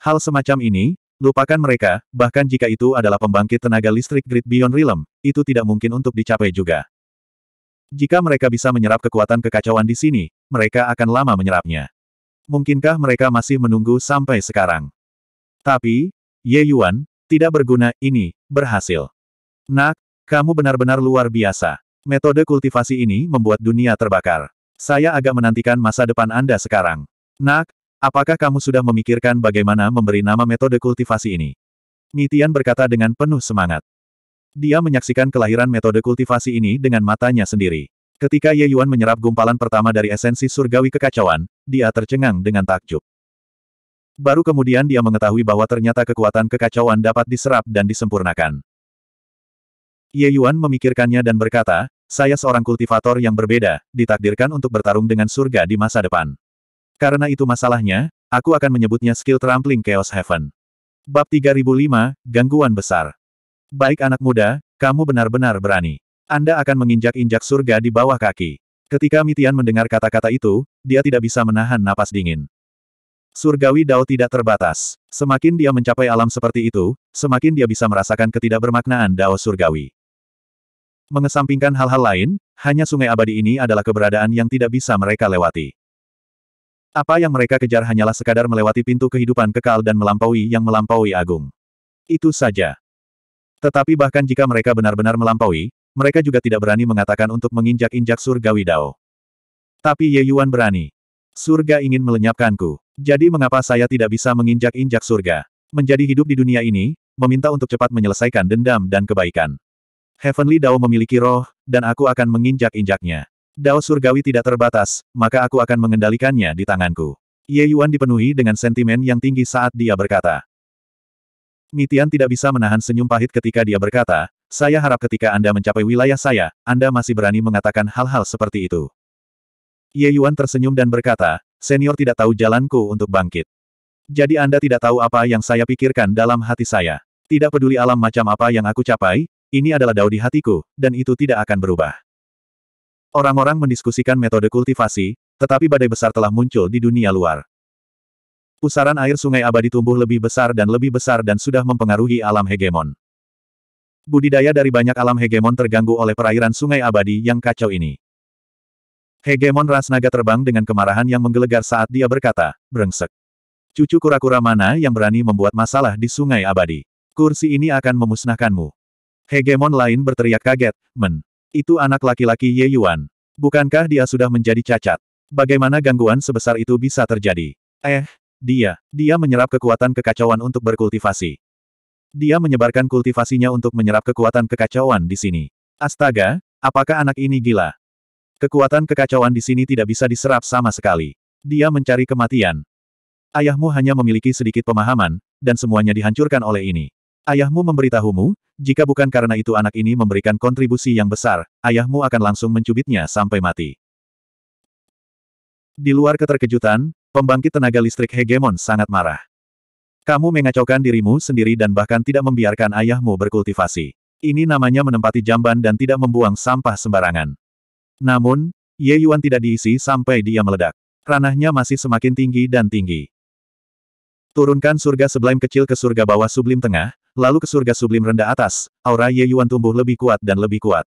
Hal semacam ini, lupakan mereka, bahkan jika itu adalah pembangkit tenaga listrik grid Beyond Realm, itu tidak mungkin untuk dicapai juga. Jika mereka bisa menyerap kekuatan kekacauan di sini, mereka akan lama menyerapnya mungkinkah mereka masih menunggu sampai sekarang? Tapi, Ye Yuan, tidak berguna, ini, berhasil. Nak, kamu benar-benar luar biasa. Metode kultivasi ini membuat dunia terbakar. Saya agak menantikan masa depan Anda sekarang. Nak, apakah kamu sudah memikirkan bagaimana memberi nama metode kultivasi ini? Mitian berkata dengan penuh semangat. Dia menyaksikan kelahiran metode kultivasi ini dengan matanya sendiri. Ketika Ye Yuan menyerap gumpalan pertama dari esensi surgawi kekacauan, dia tercengang dengan takjub. Baru kemudian dia mengetahui bahwa ternyata kekuatan kekacauan dapat diserap dan disempurnakan. Ye Yuan memikirkannya dan berkata, saya seorang kultivator yang berbeda, ditakdirkan untuk bertarung dengan surga di masa depan. Karena itu masalahnya, aku akan menyebutnya skill trampling Chaos Heaven. Bab 3005, Gangguan Besar. Baik anak muda, kamu benar-benar berani. Anda akan menginjak-injak surga di bawah kaki. Ketika Mitian mendengar kata-kata itu, dia tidak bisa menahan napas dingin. Surgawi Dao tidak terbatas. Semakin dia mencapai alam seperti itu, semakin dia bisa merasakan ketidakbermaknaan Dao Surgawi. Mengesampingkan hal-hal lain, hanya sungai abadi ini adalah keberadaan yang tidak bisa mereka lewati. Apa yang mereka kejar hanyalah sekadar melewati pintu kehidupan kekal dan melampaui yang melampaui agung. Itu saja. Tetapi bahkan jika mereka benar-benar melampaui, mereka juga tidak berani mengatakan untuk menginjak-injak surgawi Dao. Tapi Ye Yuan berani. Surga ingin melenyapkanku. Jadi mengapa saya tidak bisa menginjak-injak surga? Menjadi hidup di dunia ini, meminta untuk cepat menyelesaikan dendam dan kebaikan. Heavenly Dao memiliki roh, dan aku akan menginjak-injaknya. Dao surgawi tidak terbatas, maka aku akan mengendalikannya di tanganku. Ye Yuan dipenuhi dengan sentimen yang tinggi saat dia berkata. Mitian tidak bisa menahan senyum pahit ketika dia berkata, saya harap ketika Anda mencapai wilayah saya, Anda masih berani mengatakan hal-hal seperti itu. Ye Yuan tersenyum dan berkata, senior tidak tahu jalanku untuk bangkit. Jadi Anda tidak tahu apa yang saya pikirkan dalam hati saya. Tidak peduli alam macam apa yang aku capai, ini adalah dao di hatiku, dan itu tidak akan berubah. Orang-orang mendiskusikan metode kultivasi, tetapi badai besar telah muncul di dunia luar. Pusaran air sungai abadi tumbuh lebih besar dan lebih besar dan sudah mempengaruhi alam hegemon budidaya dari banyak alam hegemon terganggu oleh perairan sungai abadi yang kacau ini. Hegemon ras naga terbang dengan kemarahan yang menggelegar saat dia berkata, brengsek. Cucu kura-kura mana yang berani membuat masalah di sungai abadi? Kursi ini akan memusnahkanmu. Hegemon lain berteriak kaget, men. Itu anak laki-laki Ye Yuan. Bukankah dia sudah menjadi cacat? Bagaimana gangguan sebesar itu bisa terjadi? Eh, dia, dia menyerap kekuatan kekacauan untuk berkultivasi. Dia menyebarkan kultivasinya untuk menyerap kekuatan kekacauan di sini. Astaga, apakah anak ini gila? Kekuatan kekacauan di sini tidak bisa diserap sama sekali. Dia mencari kematian. Ayahmu hanya memiliki sedikit pemahaman, dan semuanya dihancurkan oleh ini. Ayahmu memberitahumu, jika bukan karena itu anak ini memberikan kontribusi yang besar, ayahmu akan langsung mencubitnya sampai mati. Di luar keterkejutan, pembangkit tenaga listrik hegemon sangat marah. Kamu mengacaukan dirimu sendiri dan bahkan tidak membiarkan ayahmu berkultivasi. Ini namanya menempati jamban dan tidak membuang sampah sembarangan. Namun, Ye Yuan tidak diisi sampai dia meledak. Ranahnya masih semakin tinggi dan tinggi. Turunkan surga sublim kecil ke surga bawah sublim tengah, lalu ke surga sublim rendah atas, aura Ye Yuan tumbuh lebih kuat dan lebih kuat.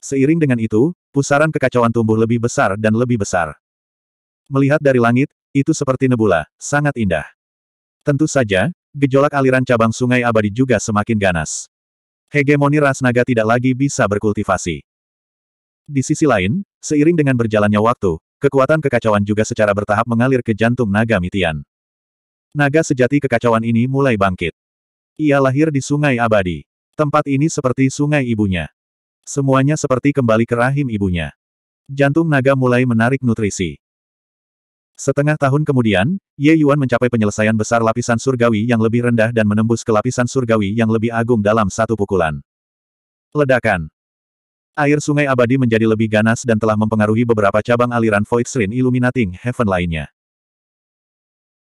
Seiring dengan itu, pusaran kekacauan tumbuh lebih besar dan lebih besar. Melihat dari langit, itu seperti nebula, sangat indah. Tentu saja, gejolak aliran cabang sungai abadi juga semakin ganas. Hegemoni ras naga tidak lagi bisa berkultivasi. Di sisi lain, seiring dengan berjalannya waktu, kekuatan kekacauan juga secara bertahap mengalir ke jantung naga mitian. Naga sejati kekacauan ini mulai bangkit. Ia lahir di sungai abadi. Tempat ini seperti sungai ibunya. Semuanya seperti kembali ke rahim ibunya. Jantung naga mulai menarik nutrisi. Setengah tahun kemudian, Ye Yuan mencapai penyelesaian besar lapisan surgawi yang lebih rendah dan menembus ke lapisan surgawi yang lebih agung dalam satu pukulan. Ledakan Air sungai abadi menjadi lebih ganas dan telah mempengaruhi beberapa cabang aliran Void Shrine Illuminating Heaven lainnya.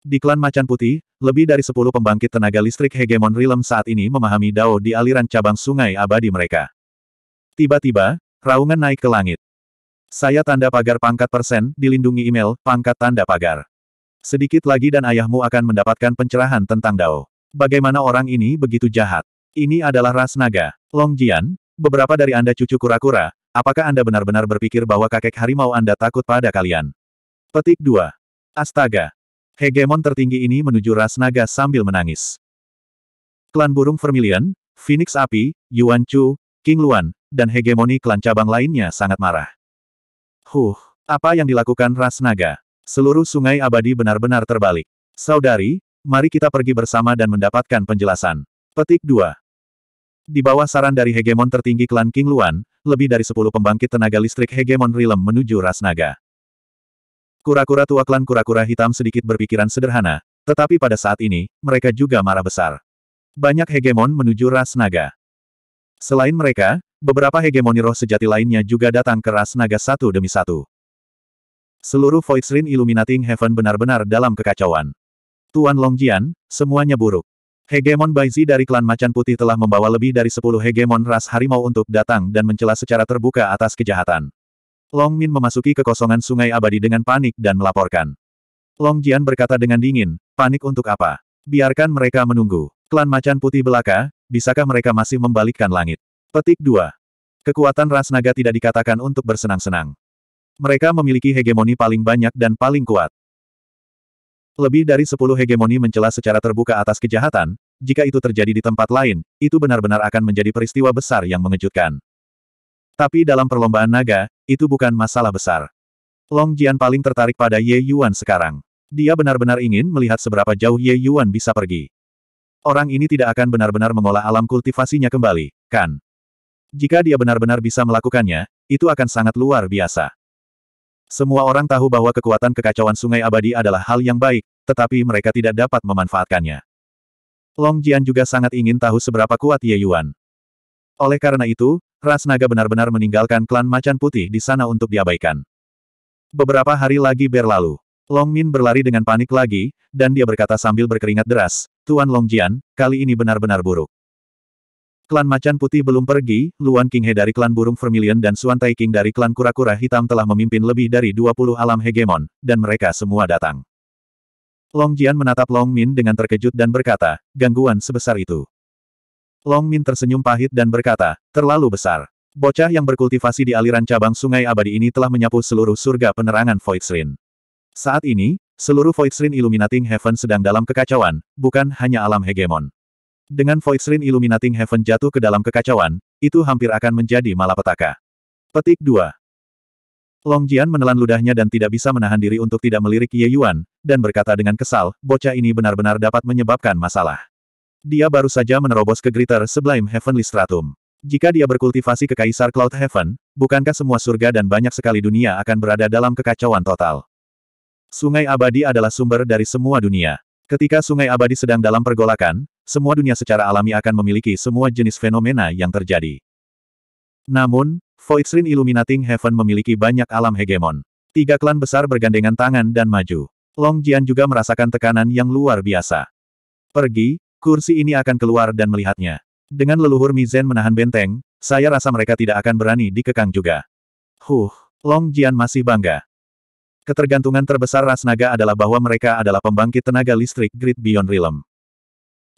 Di klan Macan Putih, lebih dari 10 pembangkit tenaga listrik hegemon Realm saat ini memahami Dao di aliran cabang sungai abadi mereka. Tiba-tiba, raungan naik ke langit. Saya tanda pagar pangkat persen, dilindungi email, pangkat tanda pagar. Sedikit lagi dan ayahmu akan mendapatkan pencerahan tentang Dao. Bagaimana orang ini begitu jahat? Ini adalah ras naga. Long Jian, beberapa dari Anda cucu kura-kura, apakah Anda benar-benar berpikir bahwa kakek harimau Anda takut pada kalian? Petik 2. Astaga. Hegemon tertinggi ini menuju ras naga sambil menangis. Klan burung vermilion, Phoenix Api, Yuan Chu, King Luan, dan hegemoni klan cabang lainnya sangat marah. Huh, apa yang dilakukan ras naga? Seluruh sungai abadi benar-benar terbalik. Saudari, mari kita pergi bersama dan mendapatkan penjelasan. Petik 2. Di bawah saran dari hegemon tertinggi klan King Luan, lebih dari 10 pembangkit tenaga listrik hegemon Rilem menuju ras naga. Kura-kura tua klan kura-kura hitam sedikit berpikiran sederhana, tetapi pada saat ini, mereka juga marah besar. Banyak hegemon menuju ras naga. Selain mereka, Beberapa hegemoni roh sejati lainnya juga datang ke ras naga satu demi satu. Seluruh Voidsrin Illuminating Heaven benar-benar dalam kekacauan. Tuan Longjian, semuanya buruk. Hegemon Baizi dari klan Macan Putih telah membawa lebih dari 10 hegemon ras harimau untuk datang dan mencela secara terbuka atas kejahatan. Long Min memasuki kekosongan sungai abadi dengan panik dan melaporkan. Long Jian berkata dengan dingin, panik untuk apa? Biarkan mereka menunggu. Klan Macan Putih belaka, bisakah mereka masih membalikkan langit? Petik 2. Kekuatan ras naga tidak dikatakan untuk bersenang-senang. Mereka memiliki hegemoni paling banyak dan paling kuat. Lebih dari sepuluh hegemoni mencela secara terbuka atas kejahatan, jika itu terjadi di tempat lain, itu benar-benar akan menjadi peristiwa besar yang mengejutkan. Tapi dalam perlombaan naga, itu bukan masalah besar. Long Jian paling tertarik pada Ye Yuan sekarang. Dia benar-benar ingin melihat seberapa jauh Ye Yuan bisa pergi. Orang ini tidak akan benar-benar mengolah alam kultivasinya kembali, kan? Jika dia benar-benar bisa melakukannya, itu akan sangat luar biasa. Semua orang tahu bahwa kekuatan kekacauan sungai abadi adalah hal yang baik, tetapi mereka tidak dapat memanfaatkannya. Long Jian juga sangat ingin tahu seberapa kuat Ye Yuan. Oleh karena itu, ras naga benar-benar meninggalkan klan macan putih di sana untuk diabaikan. Beberapa hari lagi berlalu. Long Min berlari dengan panik lagi, dan dia berkata sambil berkeringat deras, Tuan Long Jian, kali ini benar-benar buruk. Klan Macan Putih belum pergi, Luan King He dari klan Burung Vermilion dan Suan King dari klan Kura-Kura Hitam telah memimpin lebih dari 20 alam hegemon, dan mereka semua datang. Long Jian menatap Long Min dengan terkejut dan berkata, gangguan sebesar itu. Long Min tersenyum pahit dan berkata, terlalu besar. Bocah yang berkultivasi di aliran cabang sungai abadi ini telah menyapu seluruh surga penerangan Voidsrin. Saat ini, seluruh Voidsrin Illuminating Heaven sedang dalam kekacauan, bukan hanya alam hegemon. Dengan Void Ring Illuminating Heaven jatuh ke dalam kekacauan, itu hampir akan menjadi malapetaka. Petik 2. Long Jian menelan ludahnya dan tidak bisa menahan diri untuk tidak melirik Ye Yuan, dan berkata dengan kesal, bocah ini benar-benar dapat menyebabkan masalah. Dia baru saja menerobos ke Greater Sublime Heavenly Stratum. Jika dia berkultivasi ke Kaisar Cloud Heaven, bukankah semua surga dan banyak sekali dunia akan berada dalam kekacauan total? Sungai abadi adalah sumber dari semua dunia. Ketika sungai abadi sedang dalam pergolakan, semua dunia secara alami akan memiliki semua jenis fenomena yang terjadi. Namun, Voidsrin Illuminating Heaven memiliki banyak alam hegemon. Tiga klan besar bergandengan tangan dan maju. Long Jian juga merasakan tekanan yang luar biasa. Pergi, kursi ini akan keluar dan melihatnya. Dengan leluhur Mizen menahan benteng, saya rasa mereka tidak akan berani dikekang juga. Huh, Long Jian masih bangga. Ketergantungan terbesar ras naga adalah bahwa mereka adalah pembangkit tenaga listrik Grid Beyond Realm.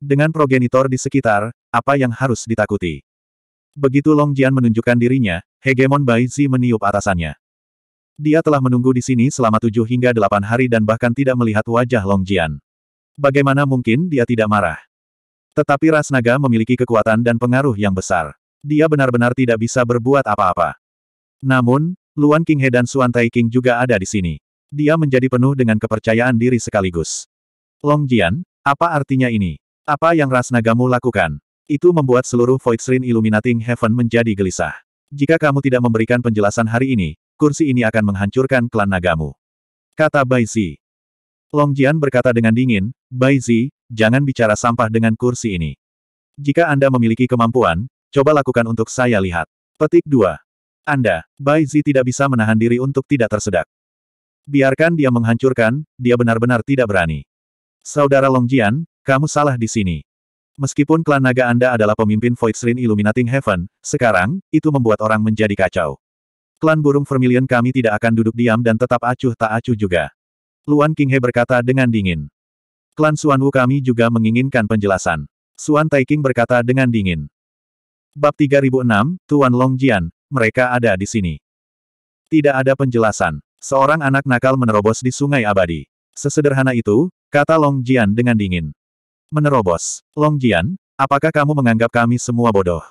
Dengan progenitor di sekitar, apa yang harus ditakuti? Begitu Long Jian menunjukkan dirinya, hegemon Bai Zi meniup atasannya. Dia telah menunggu di sini selama tujuh hingga delapan hari dan bahkan tidak melihat wajah Long Jian. Bagaimana mungkin dia tidak marah? Tetapi ras naga memiliki kekuatan dan pengaruh yang besar. Dia benar-benar tidak bisa berbuat apa-apa. Namun, Luan King He dan Suan Tai King juga ada di sini. Dia menjadi penuh dengan kepercayaan diri sekaligus. Long Jian, apa artinya ini? Apa yang Rasnagamu lakukan? Itu membuat seluruh Void Shrine Illuminating Heaven menjadi gelisah. Jika kamu tidak memberikan penjelasan hari ini, kursi ini akan menghancurkan klan nagamu. Kata Bai Zi. Long Jian berkata dengan dingin, Bai Zi, jangan bicara sampah dengan kursi ini. Jika Anda memiliki kemampuan, coba lakukan untuk saya lihat. Petik 2. Anda, Zi tidak bisa menahan diri untuk tidak tersedak. Biarkan dia menghancurkan, dia benar-benar tidak berani. Saudara Long Jian, kamu salah di sini. Meskipun klan naga Anda adalah pemimpin Void Serin Illuminating Heaven, sekarang, itu membuat orang menjadi kacau. Klan burung vermilion kami tidak akan duduk diam dan tetap acuh tak acuh juga. Luan Qinghe berkata dengan dingin. Klan Suan Wu kami juga menginginkan penjelasan. Suan King berkata dengan dingin. Bab 3006, Tuan Jian, mereka ada di sini. Tidak ada penjelasan. Seorang anak nakal menerobos di sungai abadi. Sesederhana itu, kata Long Jian dengan dingin menerobos. Long Jian, apakah kamu menganggap kami semua bodoh?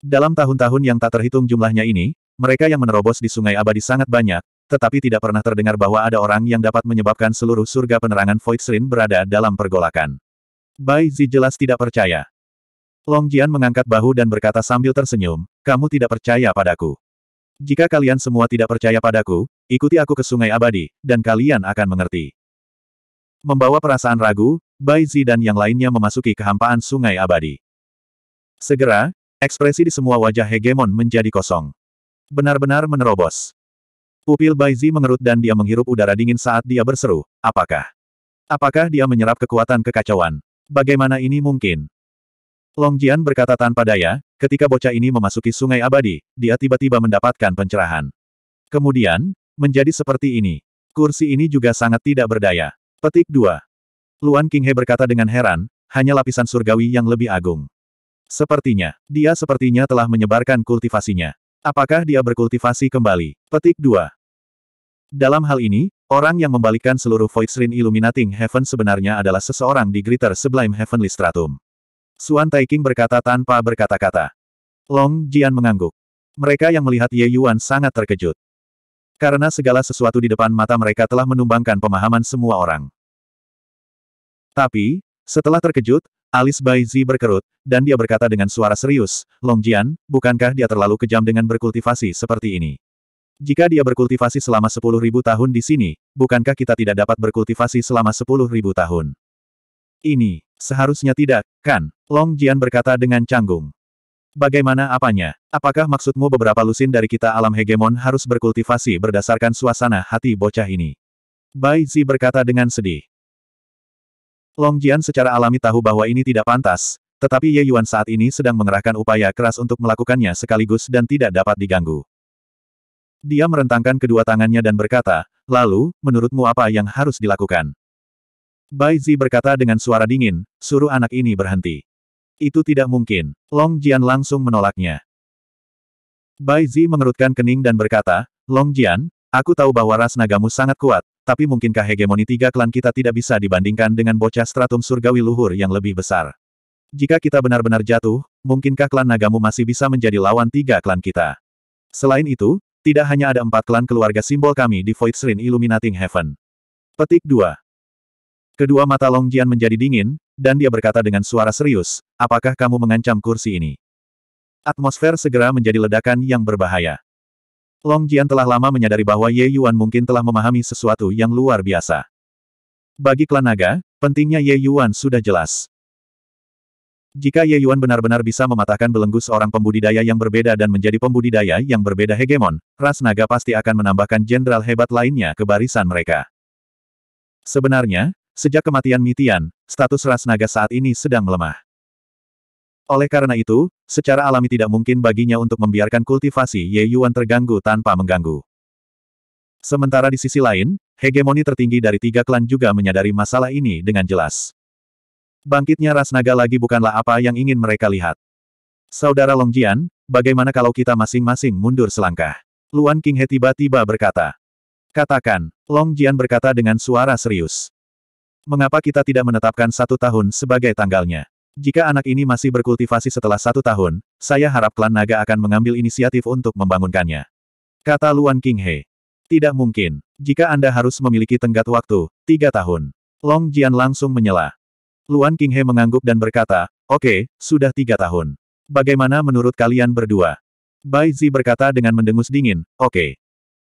Dalam tahun-tahun yang tak terhitung jumlahnya ini, mereka yang menerobos di Sungai Abadi sangat banyak, tetapi tidak pernah terdengar bahwa ada orang yang dapat menyebabkan seluruh surga penerangan Void Serin berada dalam pergolakan. Bai Zi jelas tidak percaya. Long Jian mengangkat bahu dan berkata sambil tersenyum, kamu tidak percaya padaku. Jika kalian semua tidak percaya padaku, ikuti aku ke sungai abadi, dan kalian akan mengerti. Membawa perasaan ragu, Bai Zi dan yang lainnya memasuki kehampaan sungai abadi. Segera, ekspresi di semua wajah hegemon menjadi kosong. Benar-benar menerobos. Pupil Bai Zi mengerut dan dia menghirup udara dingin saat dia berseru, apakah? Apakah dia menyerap kekuatan kekacauan? Bagaimana ini mungkin? Long Jian berkata tanpa daya, ketika bocah ini memasuki sungai abadi, dia tiba-tiba mendapatkan pencerahan. Kemudian, menjadi seperti ini. Kursi ini juga sangat tidak berdaya. Petik 2. Luan Qinghe berkata dengan heran, hanya lapisan surgawi yang lebih agung. Sepertinya, dia sepertinya telah menyebarkan kultivasinya. Apakah dia berkultivasi kembali? Petik 2. Dalam hal ini, orang yang membalikkan seluruh Void Illuminating Heaven sebenarnya adalah seseorang di Greater Sublime Heavenly Stratum. Suan Taiking berkata tanpa berkata-kata. Long Jian mengangguk. Mereka yang melihat Ye Yuan sangat terkejut. Karena segala sesuatu di depan mata mereka telah menumbangkan pemahaman semua orang. Tapi, setelah terkejut, alis Bai Zi berkerut, dan dia berkata dengan suara serius, Long Jian, bukankah dia terlalu kejam dengan berkultivasi seperti ini? Jika dia berkultivasi selama sepuluh ribu tahun di sini, bukankah kita tidak dapat berkultivasi selama sepuluh ribu tahun? Ini, seharusnya tidak, kan? Long Jian berkata dengan canggung. Bagaimana apanya? Apakah maksudmu beberapa lusin dari kita alam hegemon harus berkultivasi berdasarkan suasana hati bocah ini? Bai Zi berkata dengan sedih. Long Jian secara alami tahu bahwa ini tidak pantas, tetapi Ye Yuan saat ini sedang mengerahkan upaya keras untuk melakukannya sekaligus dan tidak dapat diganggu. Dia merentangkan kedua tangannya dan berkata, lalu, menurutmu apa yang harus dilakukan? Bai Zi berkata dengan suara dingin, suruh anak ini berhenti. Itu tidak mungkin. Long Jian langsung menolaknya. Bai Zi mengerutkan kening dan berkata, Long Jian, aku tahu bahwa ras nagamu sangat kuat, tapi mungkinkah hegemoni tiga klan kita tidak bisa dibandingkan dengan bocah stratum surgawi luhur yang lebih besar? Jika kita benar-benar jatuh, mungkinkah klan nagamu masih bisa menjadi lawan tiga klan kita? Selain itu, tidak hanya ada empat klan keluarga simbol kami di Void Voidsrin Illuminating Heaven. Petik 2. Kedua mata Long Jian menjadi dingin, dan dia berkata dengan suara serius, apakah kamu mengancam kursi ini? Atmosfer segera menjadi ledakan yang berbahaya. Long Jian telah lama menyadari bahwa Ye Yuan mungkin telah memahami sesuatu yang luar biasa. Bagi klan naga, pentingnya Ye Yuan sudah jelas. Jika Ye Yuan benar-benar bisa mematahkan belenggu seorang pembudidaya yang berbeda dan menjadi pembudidaya yang berbeda hegemon, ras naga pasti akan menambahkan jenderal hebat lainnya ke barisan mereka. Sebenarnya, sejak kematian Mitian, status ras naga saat ini sedang melemah. Oleh karena itu, secara alami tidak mungkin baginya untuk membiarkan kultivasi Ye Yuan terganggu tanpa mengganggu. Sementara di sisi lain, hegemoni tertinggi dari tiga klan juga menyadari masalah ini dengan jelas. Bangkitnya ras naga lagi bukanlah apa yang ingin mereka lihat. Saudara Long Jian, bagaimana kalau kita masing-masing mundur selangkah? Luan he tiba-tiba berkata. Katakan, Long Jian berkata dengan suara serius. Mengapa kita tidak menetapkan satu tahun sebagai tanggalnya? Jika anak ini masih berkultivasi setelah satu tahun, saya harap klan naga akan mengambil inisiatif untuk membangunkannya. Kata Luan Kinghe. Tidak mungkin. Jika Anda harus memiliki tenggat waktu, tiga tahun. Long Jian langsung menyela. Luan Kinghe mengangguk dan berkata, Oke, okay, sudah tiga tahun. Bagaimana menurut kalian berdua? Bai Zi berkata dengan mendengus dingin, Oke. Okay.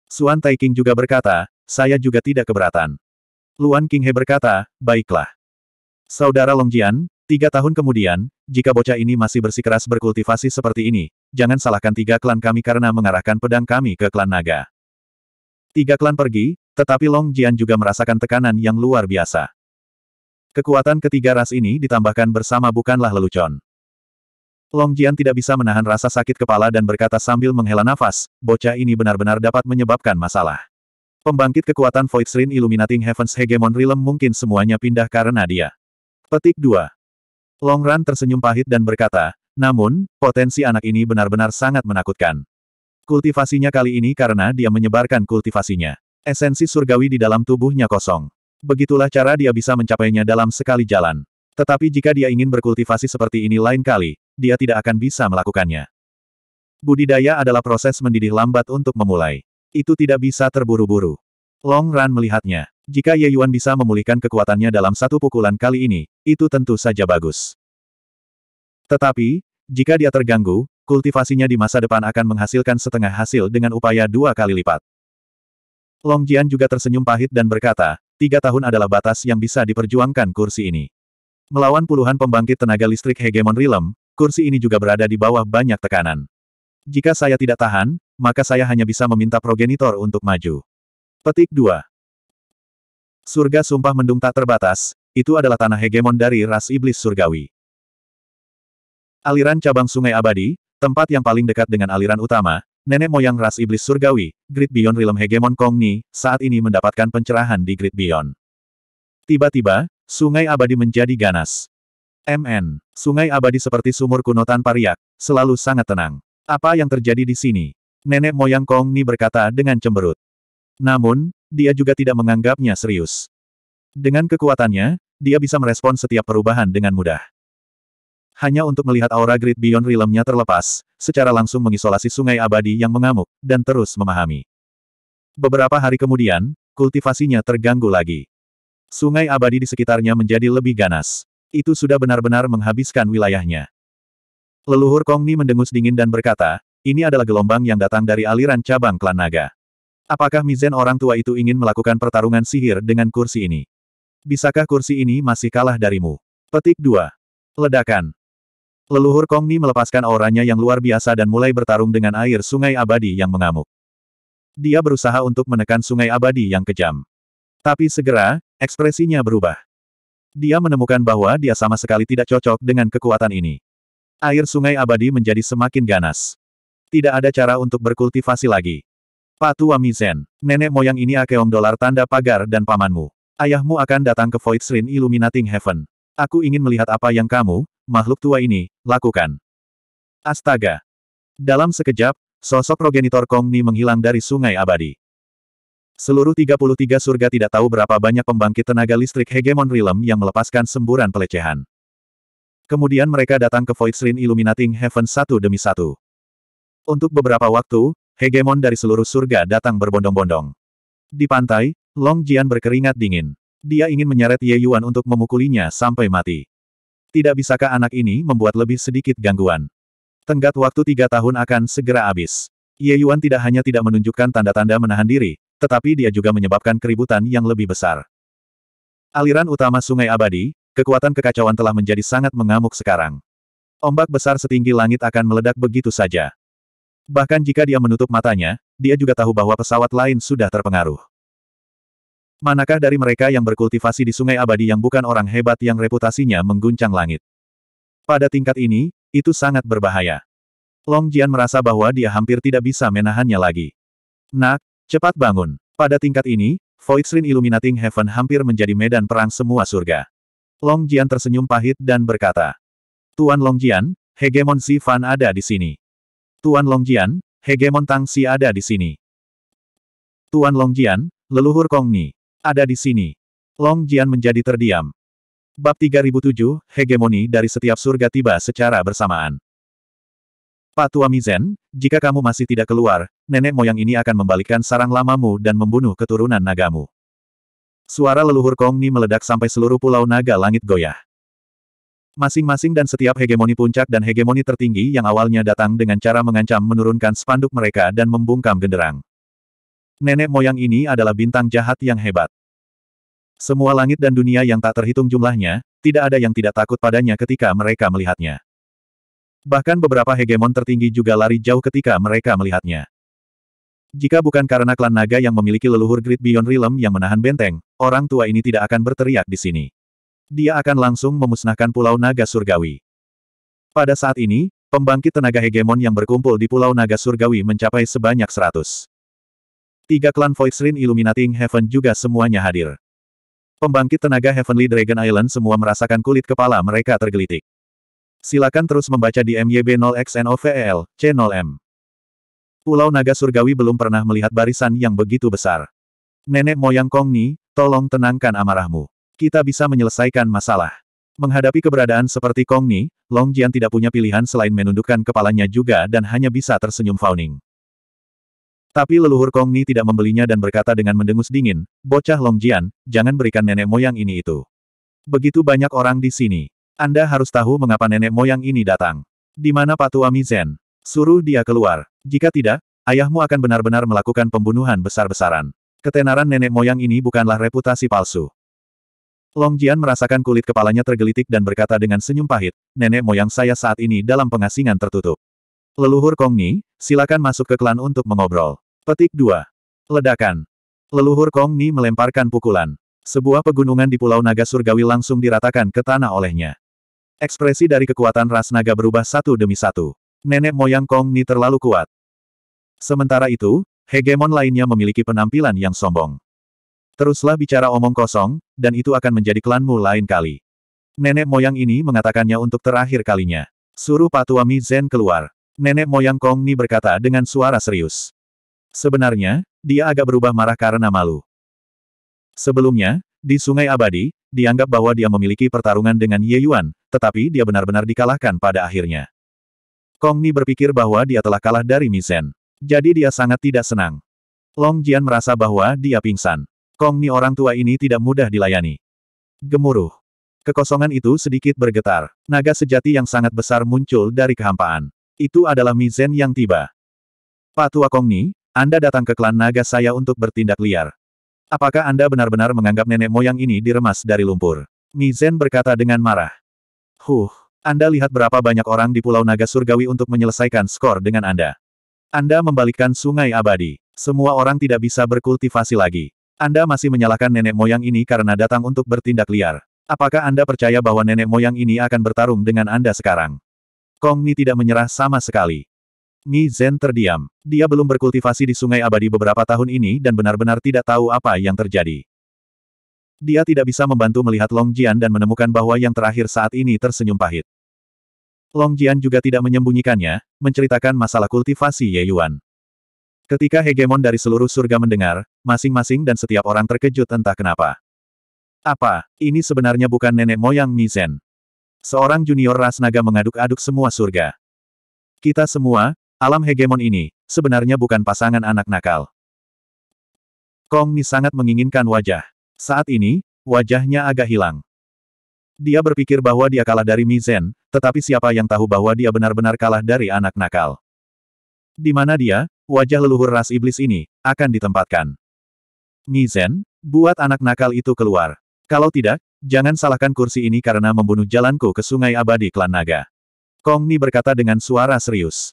Suan Taiking juga berkata, saya juga tidak keberatan. Luan Kinghe berkata, Baiklah. Saudara Long Jian, Tiga tahun kemudian, jika bocah ini masih bersikeras berkultivasi seperti ini, jangan salahkan tiga klan kami karena mengarahkan pedang kami ke klan naga. Tiga klan pergi, tetapi Long Jian juga merasakan tekanan yang luar biasa. Kekuatan ketiga ras ini ditambahkan bersama bukanlah lelucon. Long Jian tidak bisa menahan rasa sakit kepala dan berkata sambil menghela nafas, bocah ini benar-benar dapat menyebabkan masalah. Pembangkit kekuatan Void Serin Illuminating Heavens Hegemon Realm mungkin semuanya pindah karena dia. Petik 2. Long Ran tersenyum pahit dan berkata, namun, potensi anak ini benar-benar sangat menakutkan. Kultivasinya kali ini karena dia menyebarkan kultivasinya. Esensi surgawi di dalam tubuhnya kosong. Begitulah cara dia bisa mencapainya dalam sekali jalan. Tetapi jika dia ingin berkultivasi seperti ini lain kali, dia tidak akan bisa melakukannya. Budidaya adalah proses mendidih lambat untuk memulai. Itu tidak bisa terburu-buru. Long Ran melihatnya. Jika Ye Yuan bisa memulihkan kekuatannya dalam satu pukulan kali ini, itu tentu saja bagus. Tetapi, jika dia terganggu, kultivasinya di masa depan akan menghasilkan setengah hasil dengan upaya dua kali lipat. Long Jian juga tersenyum pahit dan berkata, tiga tahun adalah batas yang bisa diperjuangkan kursi ini. Melawan puluhan pembangkit tenaga listrik hegemon Rilem, kursi ini juga berada di bawah banyak tekanan. Jika saya tidak tahan, maka saya hanya bisa meminta progenitor untuk maju. Petik 2. Surga sumpah mendung tak terbatas, itu adalah tanah hegemon dari ras iblis surgawi. Aliran cabang sungai abadi, tempat yang paling dekat dengan aliran utama, nenek moyang ras iblis surgawi, Great Beyond Realm Hegemon Kongni, saat ini mendapatkan pencerahan di Great Beyond. Tiba-tiba, sungai abadi menjadi ganas. MN, sungai abadi seperti sumur kuno tanpa riak, selalu sangat tenang. Apa yang terjadi di sini? Nenek moyang Kongni berkata dengan cemberut. Namun, dia juga tidak menganggapnya serius. Dengan kekuatannya, dia bisa merespon setiap perubahan dengan mudah. Hanya untuk melihat aura Great Beyond Realm-nya terlepas, secara langsung mengisolasi sungai abadi yang mengamuk, dan terus memahami. Beberapa hari kemudian, kultivasinya terganggu lagi. Sungai abadi di sekitarnya menjadi lebih ganas. Itu sudah benar-benar menghabiskan wilayahnya. Leluhur Kongni mendengus dingin dan berkata, ini adalah gelombang yang datang dari aliran cabang klan naga. Apakah Mizen orang tua itu ingin melakukan pertarungan sihir dengan kursi ini? Bisakah kursi ini masih kalah darimu? Petik 2. Ledakan. Leluhur Kongni melepaskan auranya yang luar biasa dan mulai bertarung dengan air sungai abadi yang mengamuk. Dia berusaha untuk menekan sungai abadi yang kejam. Tapi segera, ekspresinya berubah. Dia menemukan bahwa dia sama sekali tidak cocok dengan kekuatan ini. Air sungai abadi menjadi semakin ganas. Tidak ada cara untuk berkultivasi lagi. Tua Mizen, nenek moyang ini akeong dolar tanda pagar dan pamanmu. Ayahmu akan datang ke Void Srin Illuminating Heaven. Aku ingin melihat apa yang kamu, makhluk tua ini, lakukan. Astaga. Dalam sekejap, sosok progenitor Kong Ni menghilang dari sungai abadi. Seluruh 33 surga tidak tahu berapa banyak pembangkit tenaga listrik hegemon realm yang melepaskan semburan pelecehan. Kemudian mereka datang ke Void Srin Illuminating Heaven satu demi satu. Untuk beberapa waktu, hegemon dari seluruh surga datang berbondong-bondong. Di pantai, Long Jian berkeringat dingin. Dia ingin menyeret Ye Yuan untuk memukulinya sampai mati. Tidak bisakah anak ini membuat lebih sedikit gangguan? Tenggat waktu tiga tahun akan segera habis. Ye Yuan tidak hanya tidak menunjukkan tanda-tanda menahan diri, tetapi dia juga menyebabkan keributan yang lebih besar. Aliran utama Sungai Abadi, kekuatan kekacauan telah menjadi sangat mengamuk sekarang. Ombak besar setinggi langit akan meledak begitu saja. Bahkan jika dia menutup matanya, dia juga tahu bahwa pesawat lain sudah terpengaruh. Manakah dari mereka yang berkultivasi di Sungai Abadi yang bukan orang hebat yang reputasinya mengguncang langit? Pada tingkat ini, itu sangat berbahaya. Long Jian merasa bahwa dia hampir tidak bisa menahannya lagi. Nak, cepat bangun. Pada tingkat ini, Voidsrin Illuminating Heaven hampir menjadi medan perang semua surga. Long Jian tersenyum pahit dan berkata, Tuan Long Jian, hegemon Sivan ada di sini. Tuan Longjian, hegemon Tang Tangsi ada di sini. Tuan Longjian, leluhur Kongni, ada di sini. Longjian menjadi terdiam. Bab 3007, hegemoni dari setiap surga tiba secara bersamaan. Pak Tua Mizen, jika kamu masih tidak keluar, nenek moyang ini akan membalikkan sarang lamamu dan membunuh keturunan nagamu. Suara leluhur Kongni meledak sampai seluruh pulau naga langit goyah. Masing-masing dan setiap hegemoni puncak dan hegemoni tertinggi yang awalnya datang dengan cara mengancam menurunkan spanduk mereka dan membungkam genderang. Nenek moyang ini adalah bintang jahat yang hebat. Semua langit dan dunia yang tak terhitung jumlahnya, tidak ada yang tidak takut padanya ketika mereka melihatnya. Bahkan beberapa hegemon tertinggi juga lari jauh ketika mereka melihatnya. Jika bukan karena klan naga yang memiliki leluhur Great Beyond Realm yang menahan benteng, orang tua ini tidak akan berteriak di sini. Dia akan langsung memusnahkan Pulau Naga Surgawi. Pada saat ini, pembangkit tenaga hegemon yang berkumpul di Pulau Naga Surgawi mencapai sebanyak 100. Tiga klan Voice Illuminating Heaven juga semuanya hadir. Pembangkit tenaga Heavenly Dragon Island semua merasakan kulit kepala mereka tergelitik. Silakan terus membaca di MYB0XNOVEL, e C0M. Pulau Naga Surgawi belum pernah melihat barisan yang begitu besar. Nenek moyang Kongni, tolong tenangkan amarahmu. Kita bisa menyelesaikan masalah. Menghadapi keberadaan seperti Kong Ni, Long Jian tidak punya pilihan selain menundukkan kepalanya juga dan hanya bisa tersenyum fawning. Tapi leluhur Kong Ni tidak membelinya dan berkata dengan mendengus dingin, Bocah Long Jian, jangan berikan nenek moyang ini itu. Begitu banyak orang di sini. Anda harus tahu mengapa nenek moyang ini datang. Di mana Patua Mizen? Suruh dia keluar. Jika tidak, ayahmu akan benar-benar melakukan pembunuhan besar-besaran. Ketenaran nenek moyang ini bukanlah reputasi palsu. Long Jian merasakan kulit kepalanya tergelitik dan berkata dengan senyum pahit, nenek moyang saya saat ini dalam pengasingan tertutup. Leluhur Kong Ni, silakan masuk ke klan untuk mengobrol. Petik 2. Ledakan. Leluhur Kong Ni melemparkan pukulan. Sebuah pegunungan di Pulau Naga Surgawi langsung diratakan ke tanah olehnya. Ekspresi dari kekuatan ras naga berubah satu demi satu. Nenek moyang Kong Ni terlalu kuat. Sementara itu, hegemon lainnya memiliki penampilan yang sombong. Teruslah bicara omong kosong, dan itu akan menjadi klanmu lain kali. Nenek moyang ini mengatakannya untuk terakhir kalinya. Suruh Mi Zen keluar. Nenek moyang Kong Ni berkata dengan suara serius. Sebenarnya, dia agak berubah marah karena malu. Sebelumnya, di Sungai Abadi, dianggap bahwa dia memiliki pertarungan dengan Ye Yuan, tetapi dia benar-benar dikalahkan pada akhirnya. Kong Ni berpikir bahwa dia telah kalah dari Mi Zen. Jadi dia sangat tidak senang. Long Jian merasa bahwa dia pingsan. Kong Ni orang tua ini tidak mudah dilayani. Gemuruh. Kekosongan itu sedikit bergetar. Naga sejati yang sangat besar muncul dari kehampaan. Itu adalah Mizen yang tiba. Pak Tua Kong Ni, Anda datang ke klan naga saya untuk bertindak liar. Apakah Anda benar-benar menganggap nenek moyang ini diremas dari lumpur? Mizen berkata dengan marah. Huh, Anda lihat berapa banyak orang di Pulau Naga Surgawi untuk menyelesaikan skor dengan Anda. Anda membalikkan sungai abadi. Semua orang tidak bisa berkultivasi lagi. Anda masih menyalahkan nenek moyang ini karena datang untuk bertindak liar. Apakah Anda percaya bahwa nenek moyang ini akan bertarung dengan Anda sekarang? Kong Ni tidak menyerah sama sekali. Ni Zhen terdiam. Dia belum berkultivasi di Sungai Abadi beberapa tahun ini dan benar-benar tidak tahu apa yang terjadi. Dia tidak bisa membantu melihat Long Jian dan menemukan bahwa yang terakhir saat ini tersenyum pahit. Long Jian juga tidak menyembunyikannya, menceritakan masalah kultivasi Ye Yuan. Ketika hegemon dari seluruh surga mendengar, masing-masing dan setiap orang terkejut entah kenapa. Apa, ini sebenarnya bukan nenek moyang Mizen. Seorang junior ras naga mengaduk-aduk semua surga. Kita semua, alam hegemon ini, sebenarnya bukan pasangan anak nakal. Kong Ni sangat menginginkan wajah. Saat ini, wajahnya agak hilang. Dia berpikir bahwa dia kalah dari Mizen, tetapi siapa yang tahu bahwa dia benar-benar kalah dari anak nakal di mana dia, wajah leluhur ras iblis ini, akan ditempatkan. Mizen, buat anak nakal itu keluar. Kalau tidak, jangan salahkan kursi ini karena membunuh jalanku ke sungai abadi klan naga. Kong Ni berkata dengan suara serius.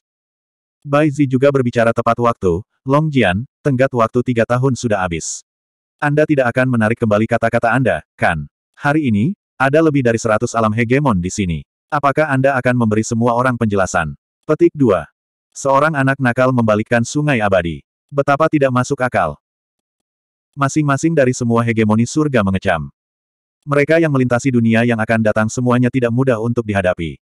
Bai Zi juga berbicara tepat waktu, Long Jian, tenggat waktu tiga tahun sudah habis. Anda tidak akan menarik kembali kata-kata Anda, kan? Hari ini, ada lebih dari seratus alam hegemon di sini. Apakah Anda akan memberi semua orang penjelasan? Petik 2. Seorang anak nakal membalikkan sungai abadi. Betapa tidak masuk akal. Masing-masing dari semua hegemoni surga mengecam. Mereka yang melintasi dunia yang akan datang semuanya tidak mudah untuk dihadapi.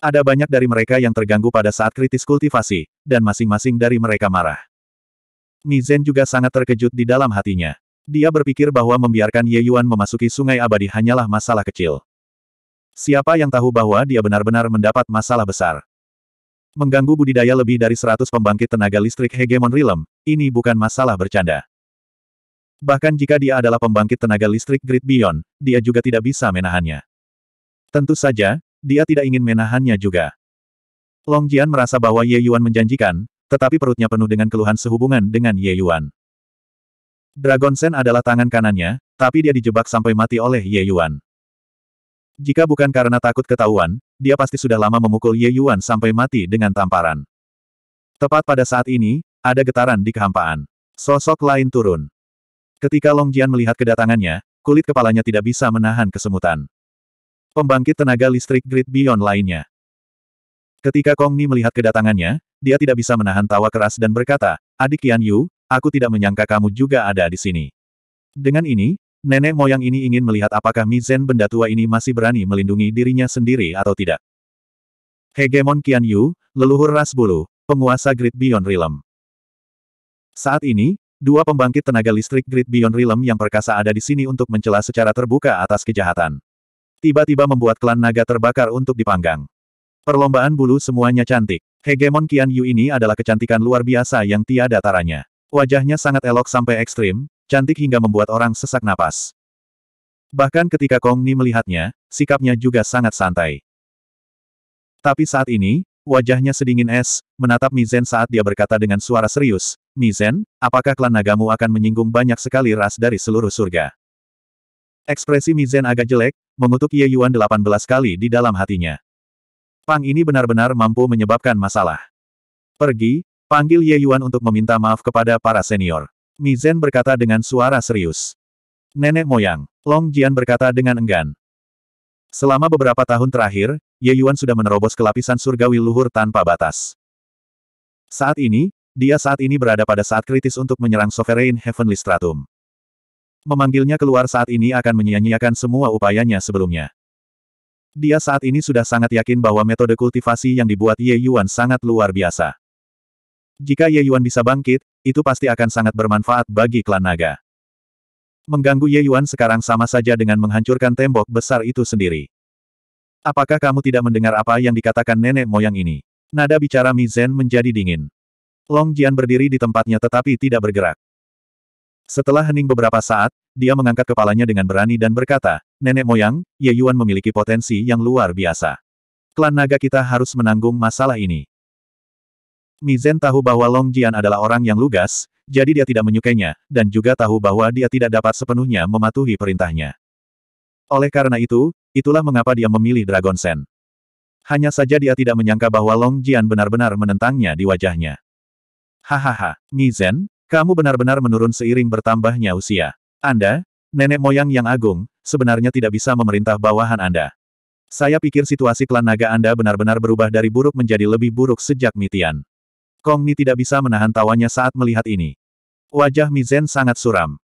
Ada banyak dari mereka yang terganggu pada saat kritis kultivasi, dan masing-masing dari mereka marah. Mizen juga sangat terkejut di dalam hatinya. Dia berpikir bahwa membiarkan Ye Yuan memasuki sungai abadi hanyalah masalah kecil. Siapa yang tahu bahwa dia benar-benar mendapat masalah besar? Mengganggu budidaya lebih dari 100 pembangkit tenaga listrik hegemon Rilem, ini bukan masalah bercanda. Bahkan jika dia adalah pembangkit tenaga listrik Grid Beyond, dia juga tidak bisa menahannya. Tentu saja, dia tidak ingin menahannya juga. Long Jian merasa bahwa Ye Yuan menjanjikan, tetapi perutnya penuh dengan keluhan sehubungan dengan Ye Yuan. Dragon Sen adalah tangan kanannya, tapi dia dijebak sampai mati oleh Ye Yuan. Jika bukan karena takut ketahuan, dia pasti sudah lama memukul Ye Yuan sampai mati dengan tamparan. Tepat pada saat ini, ada getaran di kehampaan. Sosok lain turun. Ketika Long Jian melihat kedatangannya, kulit kepalanya tidak bisa menahan kesemutan. Pembangkit tenaga listrik grid beyond lainnya. Ketika Kong Ni melihat kedatangannya, dia tidak bisa menahan tawa keras dan berkata, Adik Yan Yu, aku tidak menyangka kamu juga ada di sini. Dengan ini, Nenek moyang ini ingin melihat apakah Mizen benda tua ini masih berani melindungi dirinya sendiri atau tidak. Hegemon Qian Yu, leluhur ras bulu, penguasa Great Beyond Realm. Saat ini, dua pembangkit tenaga listrik Great Beyond Realm yang perkasa ada di sini untuk mencela secara terbuka atas kejahatan. Tiba-tiba membuat klan naga terbakar untuk dipanggang. Perlombaan bulu semuanya cantik. Hegemon Qian Yu ini adalah kecantikan luar biasa yang tiada taranya. Wajahnya sangat elok sampai ekstrim, cantik hingga membuat orang sesak napas. Bahkan ketika Kong Ni melihatnya, sikapnya juga sangat santai. Tapi saat ini, wajahnya sedingin es, menatap Mizen saat dia berkata dengan suara serius, Mizen, apakah klan nagamu akan menyinggung banyak sekali ras dari seluruh surga? Ekspresi Mizen agak jelek, mengutuk Ye Yuan 18 kali di dalam hatinya. Pang ini benar-benar mampu menyebabkan masalah. Pergi, panggil Ye Yuan untuk meminta maaf kepada para senior. Mizen berkata dengan suara serius. Nenek moyang, Long Jian berkata dengan enggan. Selama beberapa tahun terakhir, Ye Yuan sudah menerobos kelapisan lapisan surgawi luhur tanpa batas. Saat ini, dia saat ini berada pada saat kritis untuk menyerang Sovereign Heavenly Stratum. Memanggilnya keluar saat ini akan menyia-nyiakan semua upayanya sebelumnya. Dia saat ini sudah sangat yakin bahwa metode kultivasi yang dibuat Ye Yuan sangat luar biasa. Jika Ye Yuan bisa bangkit, itu pasti akan sangat bermanfaat bagi klan naga. Mengganggu Ye Yuan sekarang sama saja dengan menghancurkan tembok besar itu sendiri. Apakah kamu tidak mendengar apa yang dikatakan nenek moyang ini? Nada bicara Mi Zhen menjadi dingin. Long Jian berdiri di tempatnya tetapi tidak bergerak. Setelah hening beberapa saat, dia mengangkat kepalanya dengan berani dan berkata, Nenek moyang, Ye Yuan memiliki potensi yang luar biasa. Klan naga kita harus menanggung masalah ini. Mizen tahu bahwa Long Jian adalah orang yang lugas, jadi dia tidak menyukainya, dan juga tahu bahwa dia tidak dapat sepenuhnya mematuhi perintahnya. Oleh karena itu, itulah mengapa dia memilih Dragon Sen. Hanya saja dia tidak menyangka bahwa Long Jian benar-benar menentangnya di wajahnya. Hahaha, Mizen, kamu benar-benar menurun seiring bertambahnya usia. Anda, nenek moyang yang agung, sebenarnya tidak bisa memerintah bawahan Anda. Saya pikir situasi klan naga Anda benar-benar berubah dari buruk menjadi lebih buruk sejak Mitian. Kong Ni tidak bisa menahan tawanya saat melihat ini. Wajah Mizen sangat suram.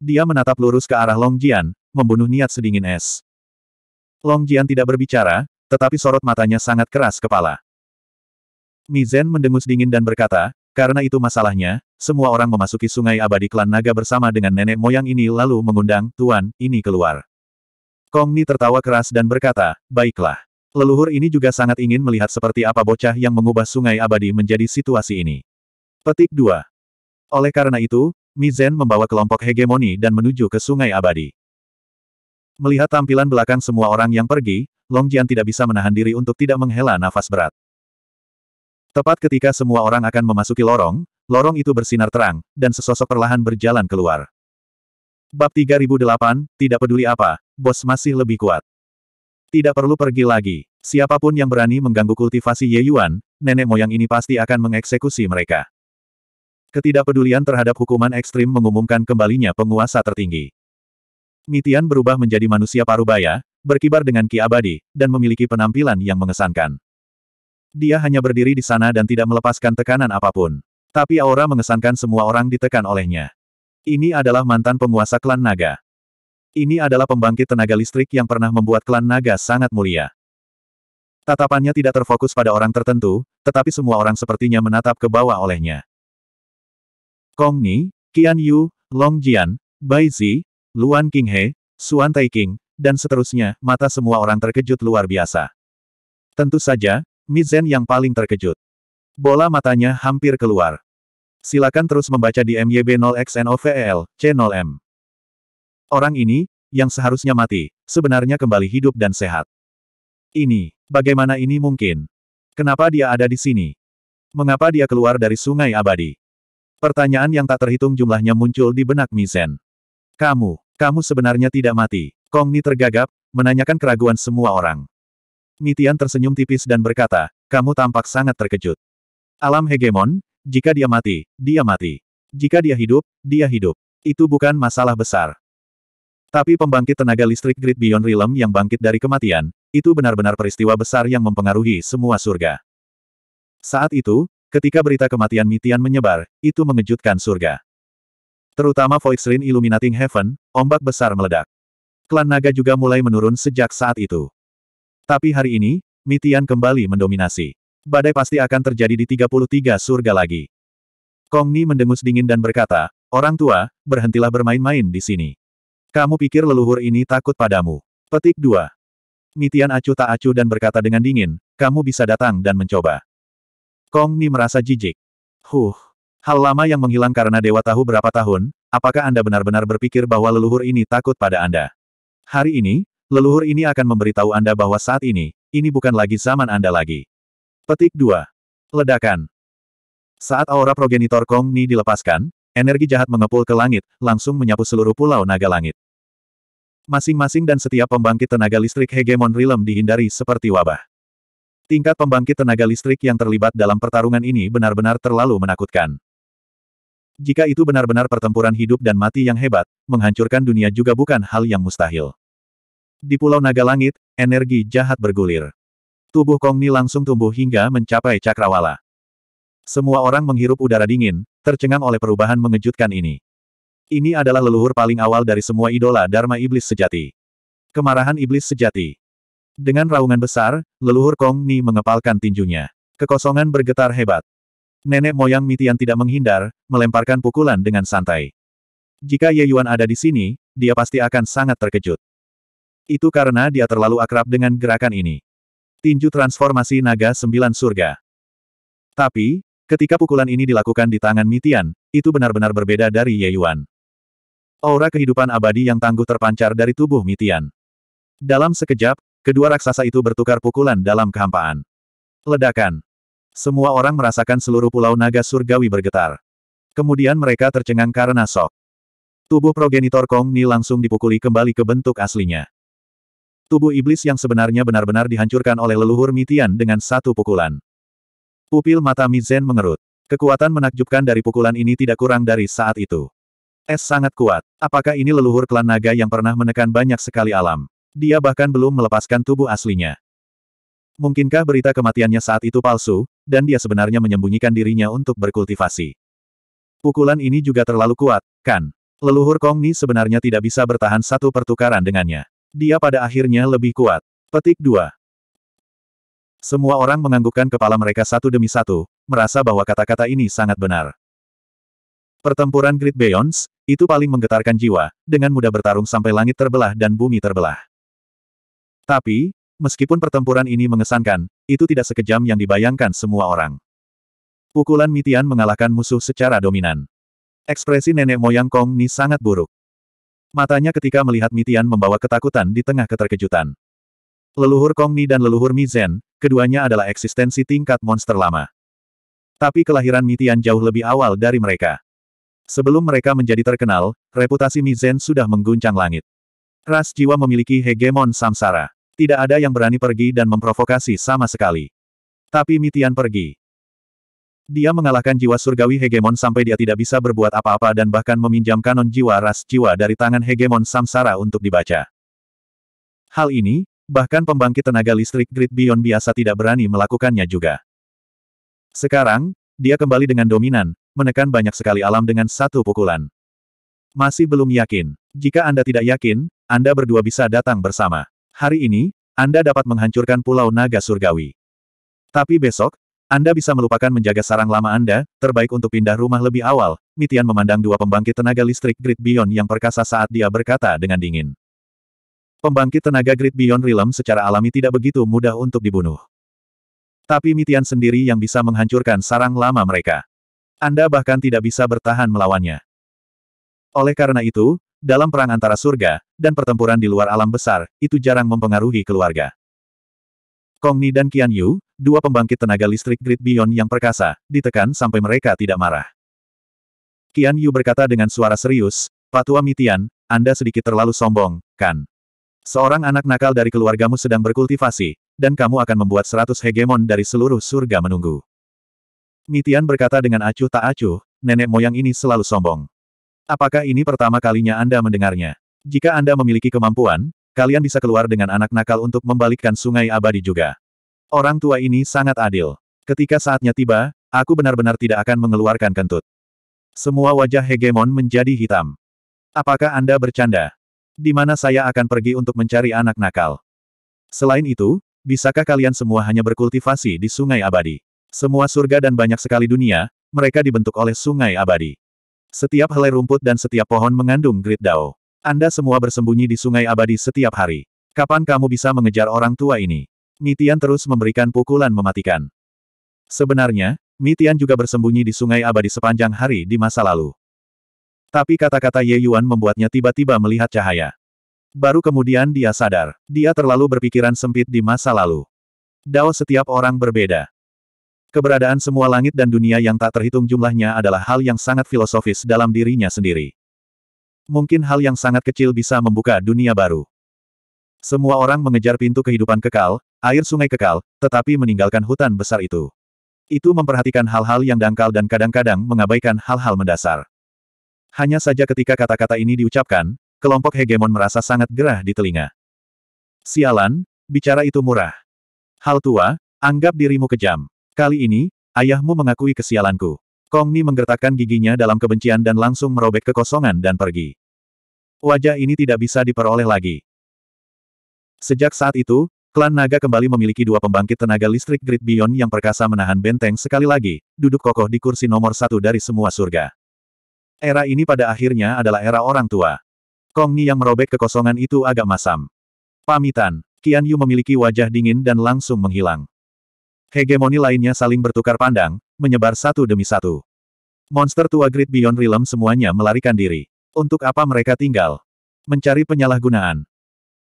Dia menatap lurus ke arah Long Jian, membunuh niat sedingin es. Long Jian tidak berbicara, tetapi sorot matanya sangat keras kepala. Mizen mendengus dingin dan berkata, karena itu masalahnya, semua orang memasuki sungai abadi klan naga bersama dengan nenek moyang ini lalu mengundang, Tuan, ini keluar. Kong Ni tertawa keras dan berkata, baiklah. Leluhur ini juga sangat ingin melihat seperti apa bocah yang mengubah sungai abadi menjadi situasi ini. Petik 2. Oleh karena itu, Mizen membawa kelompok hegemoni dan menuju ke sungai abadi. Melihat tampilan belakang semua orang yang pergi, Longjian tidak bisa menahan diri untuk tidak menghela nafas berat. Tepat ketika semua orang akan memasuki lorong, lorong itu bersinar terang, dan sesosok perlahan berjalan keluar. Bab 3008, tidak peduli apa, bos masih lebih kuat. Tidak perlu pergi lagi. Siapapun yang berani mengganggu kultivasi Ye Yuan, nenek moyang ini pasti akan mengeksekusi mereka. Ketidakpedulian terhadap hukuman ekstrim mengumumkan kembalinya penguasa tertinggi. Mitian berubah menjadi manusia parubaya, berkibar dengan ki abadi, dan memiliki penampilan yang mengesankan. Dia hanya berdiri di sana dan tidak melepaskan tekanan apapun. Tapi aura mengesankan semua orang ditekan olehnya. Ini adalah mantan penguasa klan naga. Ini adalah pembangkit tenaga listrik yang pernah membuat klan naga sangat mulia. Tatapannya tidak terfokus pada orang tertentu, tetapi semua orang sepertinya menatap ke bawah olehnya. Kong Ni, Qian Yu, Long Jian, Bai Zi, Luan Qinghe, Suan King, dan seterusnya, mata semua orang terkejut luar biasa. Tentu saja, Mizen yang paling terkejut. Bola matanya hampir keluar. Silakan terus membaca di MYB0XNOVEL, e C0M. Orang ini, yang seharusnya mati, sebenarnya kembali hidup dan sehat. Ini, bagaimana ini mungkin? Kenapa dia ada di sini? Mengapa dia keluar dari sungai abadi? Pertanyaan yang tak terhitung jumlahnya muncul di benak Misen. Kamu, kamu sebenarnya tidak mati. Kong Ni tergagap, menanyakan keraguan semua orang. Mitian tersenyum tipis dan berkata, kamu tampak sangat terkejut. Alam hegemon, jika dia mati, dia mati. Jika dia hidup, dia hidup. Itu bukan masalah besar. Tapi pembangkit tenaga listrik Great Beyond Realm yang bangkit dari kematian, itu benar-benar peristiwa besar yang mempengaruhi semua surga. Saat itu, ketika berita kematian Mitian menyebar, itu mengejutkan surga. Terutama Voice Illuminating Heaven, ombak besar meledak. Klan naga juga mulai menurun sejak saat itu. Tapi hari ini, Mitian kembali mendominasi. Badai pasti akan terjadi di 33 surga lagi. Kongni mendengus dingin dan berkata, Orang tua, berhentilah bermain-main di sini. Kamu pikir leluhur ini takut padamu. Petik 2. Mitian Acu tak acu dan berkata dengan dingin, kamu bisa datang dan mencoba. Kong Ni merasa jijik. Huh. Hal lama yang menghilang karena dewa tahu berapa tahun, apakah Anda benar-benar berpikir bahwa leluhur ini takut pada Anda? Hari ini, leluhur ini akan memberitahu Anda bahwa saat ini, ini bukan lagi zaman Anda lagi. Petik 2. Ledakan. Saat aura progenitor Kong Ni dilepaskan, Energi jahat mengepul ke langit, langsung menyapu seluruh pulau naga langit. Masing-masing dan setiap pembangkit tenaga listrik hegemon Rilem dihindari seperti wabah. Tingkat pembangkit tenaga listrik yang terlibat dalam pertarungan ini benar-benar terlalu menakutkan. Jika itu benar-benar pertempuran hidup dan mati yang hebat, menghancurkan dunia juga bukan hal yang mustahil. Di Pulau Naga Langit, energi jahat bergulir. Tubuh Kongni langsung tumbuh hingga mencapai cakrawala. Semua orang menghirup udara dingin, tercengang oleh perubahan mengejutkan ini. Ini adalah leluhur paling awal dari semua idola Dharma Iblis Sejati. Kemarahan Iblis Sejati. Dengan raungan besar, leluhur Kong Ni mengepalkan tinjunya. Kekosongan bergetar hebat. Nenek moyang Mitian tidak menghindar, melemparkan pukulan dengan santai. Jika Ye Yuan ada di sini, dia pasti akan sangat terkejut. Itu karena dia terlalu akrab dengan gerakan ini. Tinju transformasi naga sembilan surga. Tapi, Ketika pukulan ini dilakukan di tangan Mitian, itu benar-benar berbeda dari Ye Yuan. Aura kehidupan abadi yang tangguh terpancar dari tubuh Mitian. Dalam sekejap, kedua raksasa itu bertukar pukulan dalam kehampaan. Ledakan. Semua orang merasakan seluruh pulau naga surgawi bergetar. Kemudian mereka tercengang karena sok. Tubuh progenitor Kong Ni langsung dipukuli kembali ke bentuk aslinya. Tubuh iblis yang sebenarnya benar-benar dihancurkan oleh leluhur Mitian dengan satu pukulan. Pupil mata Mizen mengerut. Kekuatan menakjubkan dari pukulan ini tidak kurang dari saat itu. Es sangat kuat. Apakah ini leluhur klan naga yang pernah menekan banyak sekali alam? Dia bahkan belum melepaskan tubuh aslinya. Mungkinkah berita kematiannya saat itu palsu, dan dia sebenarnya menyembunyikan dirinya untuk berkultivasi? Pukulan ini juga terlalu kuat, kan? Leluhur Kong Ni sebenarnya tidak bisa bertahan satu pertukaran dengannya. Dia pada akhirnya lebih kuat. Petik 2. Semua orang menganggukkan kepala mereka satu demi satu, merasa bahwa kata-kata ini sangat benar. Pertempuran Great Beyonds, itu paling menggetarkan jiwa, dengan mudah bertarung sampai langit terbelah dan bumi terbelah. Tapi, meskipun pertempuran ini mengesankan, itu tidak sekejam yang dibayangkan semua orang. Pukulan Mitian mengalahkan musuh secara dominan. Ekspresi nenek moyang Kong Ni sangat buruk. Matanya ketika melihat Mitian membawa ketakutan di tengah keterkejutan. Leluhur Kong Ni dan leluhur Mizen, keduanya adalah eksistensi tingkat monster lama. Tapi kelahiran Mitian jauh lebih awal dari mereka. Sebelum mereka menjadi terkenal, reputasi Mizen sudah mengguncang langit. Ras jiwa memiliki hegemon samsara. Tidak ada yang berani pergi dan memprovokasi sama sekali. Tapi Mitian pergi. Dia mengalahkan jiwa surgawi hegemon sampai dia tidak bisa berbuat apa-apa dan bahkan meminjam kanon jiwa ras jiwa dari tangan hegemon samsara untuk dibaca. Hal ini, bahkan pembangkit tenaga listrik grid Beyond biasa tidak berani melakukannya juga. Sekarang, dia kembali dengan dominan, menekan banyak sekali alam dengan satu pukulan. Masih belum yakin. Jika Anda tidak yakin, Anda berdua bisa datang bersama. Hari ini, Anda dapat menghancurkan Pulau Naga Surgawi. Tapi besok, Anda bisa melupakan menjaga sarang lama Anda, terbaik untuk pindah rumah lebih awal, Mitian memandang dua pembangkit tenaga listrik grid Beyond yang perkasa saat dia berkata dengan dingin. Pembangkit tenaga grid Beyond Realm secara alami tidak begitu mudah untuk dibunuh. Tapi Mitian sendiri yang bisa menghancurkan sarang lama mereka. Anda bahkan tidak bisa bertahan melawannya. Oleh karena itu, dalam perang antara surga, dan pertempuran di luar alam besar, itu jarang mempengaruhi keluarga. Kong Ni dan Qian Yu, dua pembangkit tenaga listrik grid Beyond yang perkasa, ditekan sampai mereka tidak marah. Qian Yu berkata dengan suara serius, Patua Mitian, Anda sedikit terlalu sombong, kan? Seorang anak nakal dari keluargamu sedang berkultivasi, dan kamu akan membuat seratus hegemon dari seluruh surga menunggu. Mitian berkata dengan acuh tak acuh, nenek moyang ini selalu sombong. Apakah ini pertama kalinya Anda mendengarnya? Jika Anda memiliki kemampuan, kalian bisa keluar dengan anak nakal untuk membalikkan sungai abadi juga. Orang tua ini sangat adil. Ketika saatnya tiba, aku benar-benar tidak akan mengeluarkan kentut. Semua wajah hegemon menjadi hitam. Apakah Anda bercanda? Di mana saya akan pergi untuk mencari anak nakal. Selain itu, bisakah kalian semua hanya berkultivasi di sungai abadi? Semua surga dan banyak sekali dunia, mereka dibentuk oleh sungai abadi. Setiap helai rumput dan setiap pohon mengandung grit dao. Anda semua bersembunyi di sungai abadi setiap hari. Kapan kamu bisa mengejar orang tua ini? Mitian terus memberikan pukulan mematikan. Sebenarnya, Mitian juga bersembunyi di sungai abadi sepanjang hari di masa lalu. Tapi kata-kata Ye Yuan membuatnya tiba-tiba melihat cahaya. Baru kemudian dia sadar, dia terlalu berpikiran sempit di masa lalu. Dao setiap orang berbeda. Keberadaan semua langit dan dunia yang tak terhitung jumlahnya adalah hal yang sangat filosofis dalam dirinya sendiri. Mungkin hal yang sangat kecil bisa membuka dunia baru. Semua orang mengejar pintu kehidupan kekal, air sungai kekal, tetapi meninggalkan hutan besar itu. Itu memperhatikan hal-hal yang dangkal dan kadang-kadang mengabaikan hal-hal mendasar. Hanya saja ketika kata-kata ini diucapkan, kelompok hegemon merasa sangat gerah di telinga. Sialan, bicara itu murah. Hal tua, anggap dirimu kejam. Kali ini, ayahmu mengakui kesialanku. Kong Ni menggertakkan giginya dalam kebencian dan langsung merobek kekosongan dan pergi. Wajah ini tidak bisa diperoleh lagi. Sejak saat itu, klan naga kembali memiliki dua pembangkit tenaga listrik Grid Beyond yang perkasa menahan benteng sekali lagi, duduk kokoh di kursi nomor satu dari semua surga. Era ini pada akhirnya adalah era orang tua. Kong Ni yang merobek kekosongan itu agak masam. Pamitan, Qian Yu memiliki wajah dingin dan langsung menghilang. Hegemoni lainnya saling bertukar pandang, menyebar satu demi satu. Monster tua Great Beyond Realm semuanya melarikan diri. Untuk apa mereka tinggal? Mencari penyalahgunaan.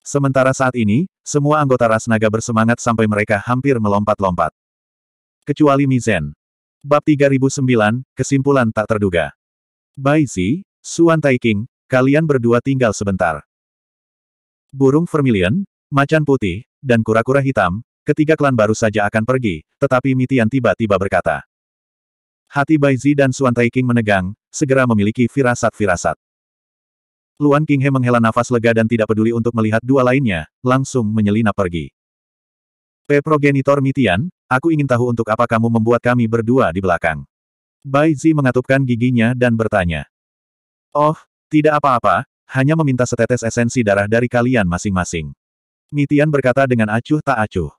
Sementara saat ini, semua anggota ras naga bersemangat sampai mereka hampir melompat-lompat. Kecuali Mizen. Bab 3009, Kesimpulan Tak Terduga. Bai Zi, Suan Taiking, kalian berdua tinggal sebentar. Burung vermilion, macan putih, dan kura-kura hitam, ketiga klan baru saja akan pergi, tetapi Mitian tiba-tiba berkata. Hati Bai Zi dan Suan Taiking menegang, segera memiliki firasat-firasat. Luan Qinghe menghela nafas lega dan tidak peduli untuk melihat dua lainnya, langsung menyelinap pergi. Peprogenitor Mitian, aku ingin tahu untuk apa kamu membuat kami berdua di belakang. Bai Zi mengatupkan giginya dan bertanya. Oh, tidak apa-apa, hanya meminta setetes esensi darah dari kalian masing-masing. Mitian berkata dengan acuh tak acuh.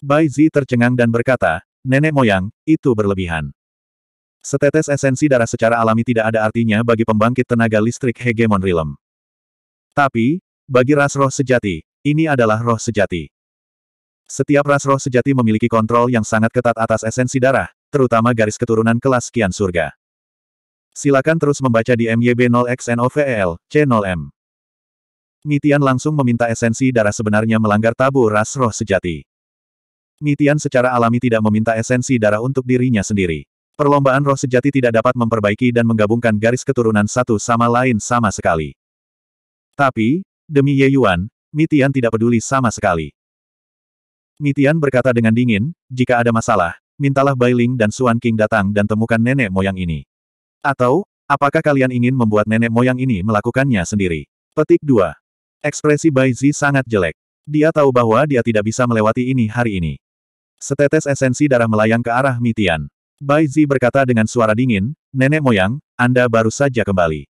Bai Zi tercengang dan berkata, nenek moyang, itu berlebihan. Setetes esensi darah secara alami tidak ada artinya bagi pembangkit tenaga listrik hegemon realm. Tapi, bagi ras roh sejati, ini adalah roh sejati. Setiap ras roh sejati memiliki kontrol yang sangat ketat atas esensi darah, terutama garis keturunan kelas kian surga. Silakan terus membaca di MYB0XNOVEL, C0M. Mitian langsung meminta esensi darah sebenarnya melanggar tabu ras roh sejati. Mitian secara alami tidak meminta esensi darah untuk dirinya sendiri. Perlombaan roh sejati tidak dapat memperbaiki dan menggabungkan garis keturunan satu sama lain sama sekali. Tapi, demi Ye Yuan, Mitian tidak peduli sama sekali. Mitian berkata dengan dingin, jika ada masalah, mintalah Bailing dan Suan King datang dan temukan nenek moyang ini. Atau, apakah kalian ingin membuat nenek moyang ini melakukannya sendiri? Petik 2. Ekspresi Bai Zi sangat jelek. Dia tahu bahwa dia tidak bisa melewati ini hari ini. Setetes esensi darah melayang ke arah Mitian. Bai Zi berkata dengan suara dingin, Nenek moyang, Anda baru saja kembali.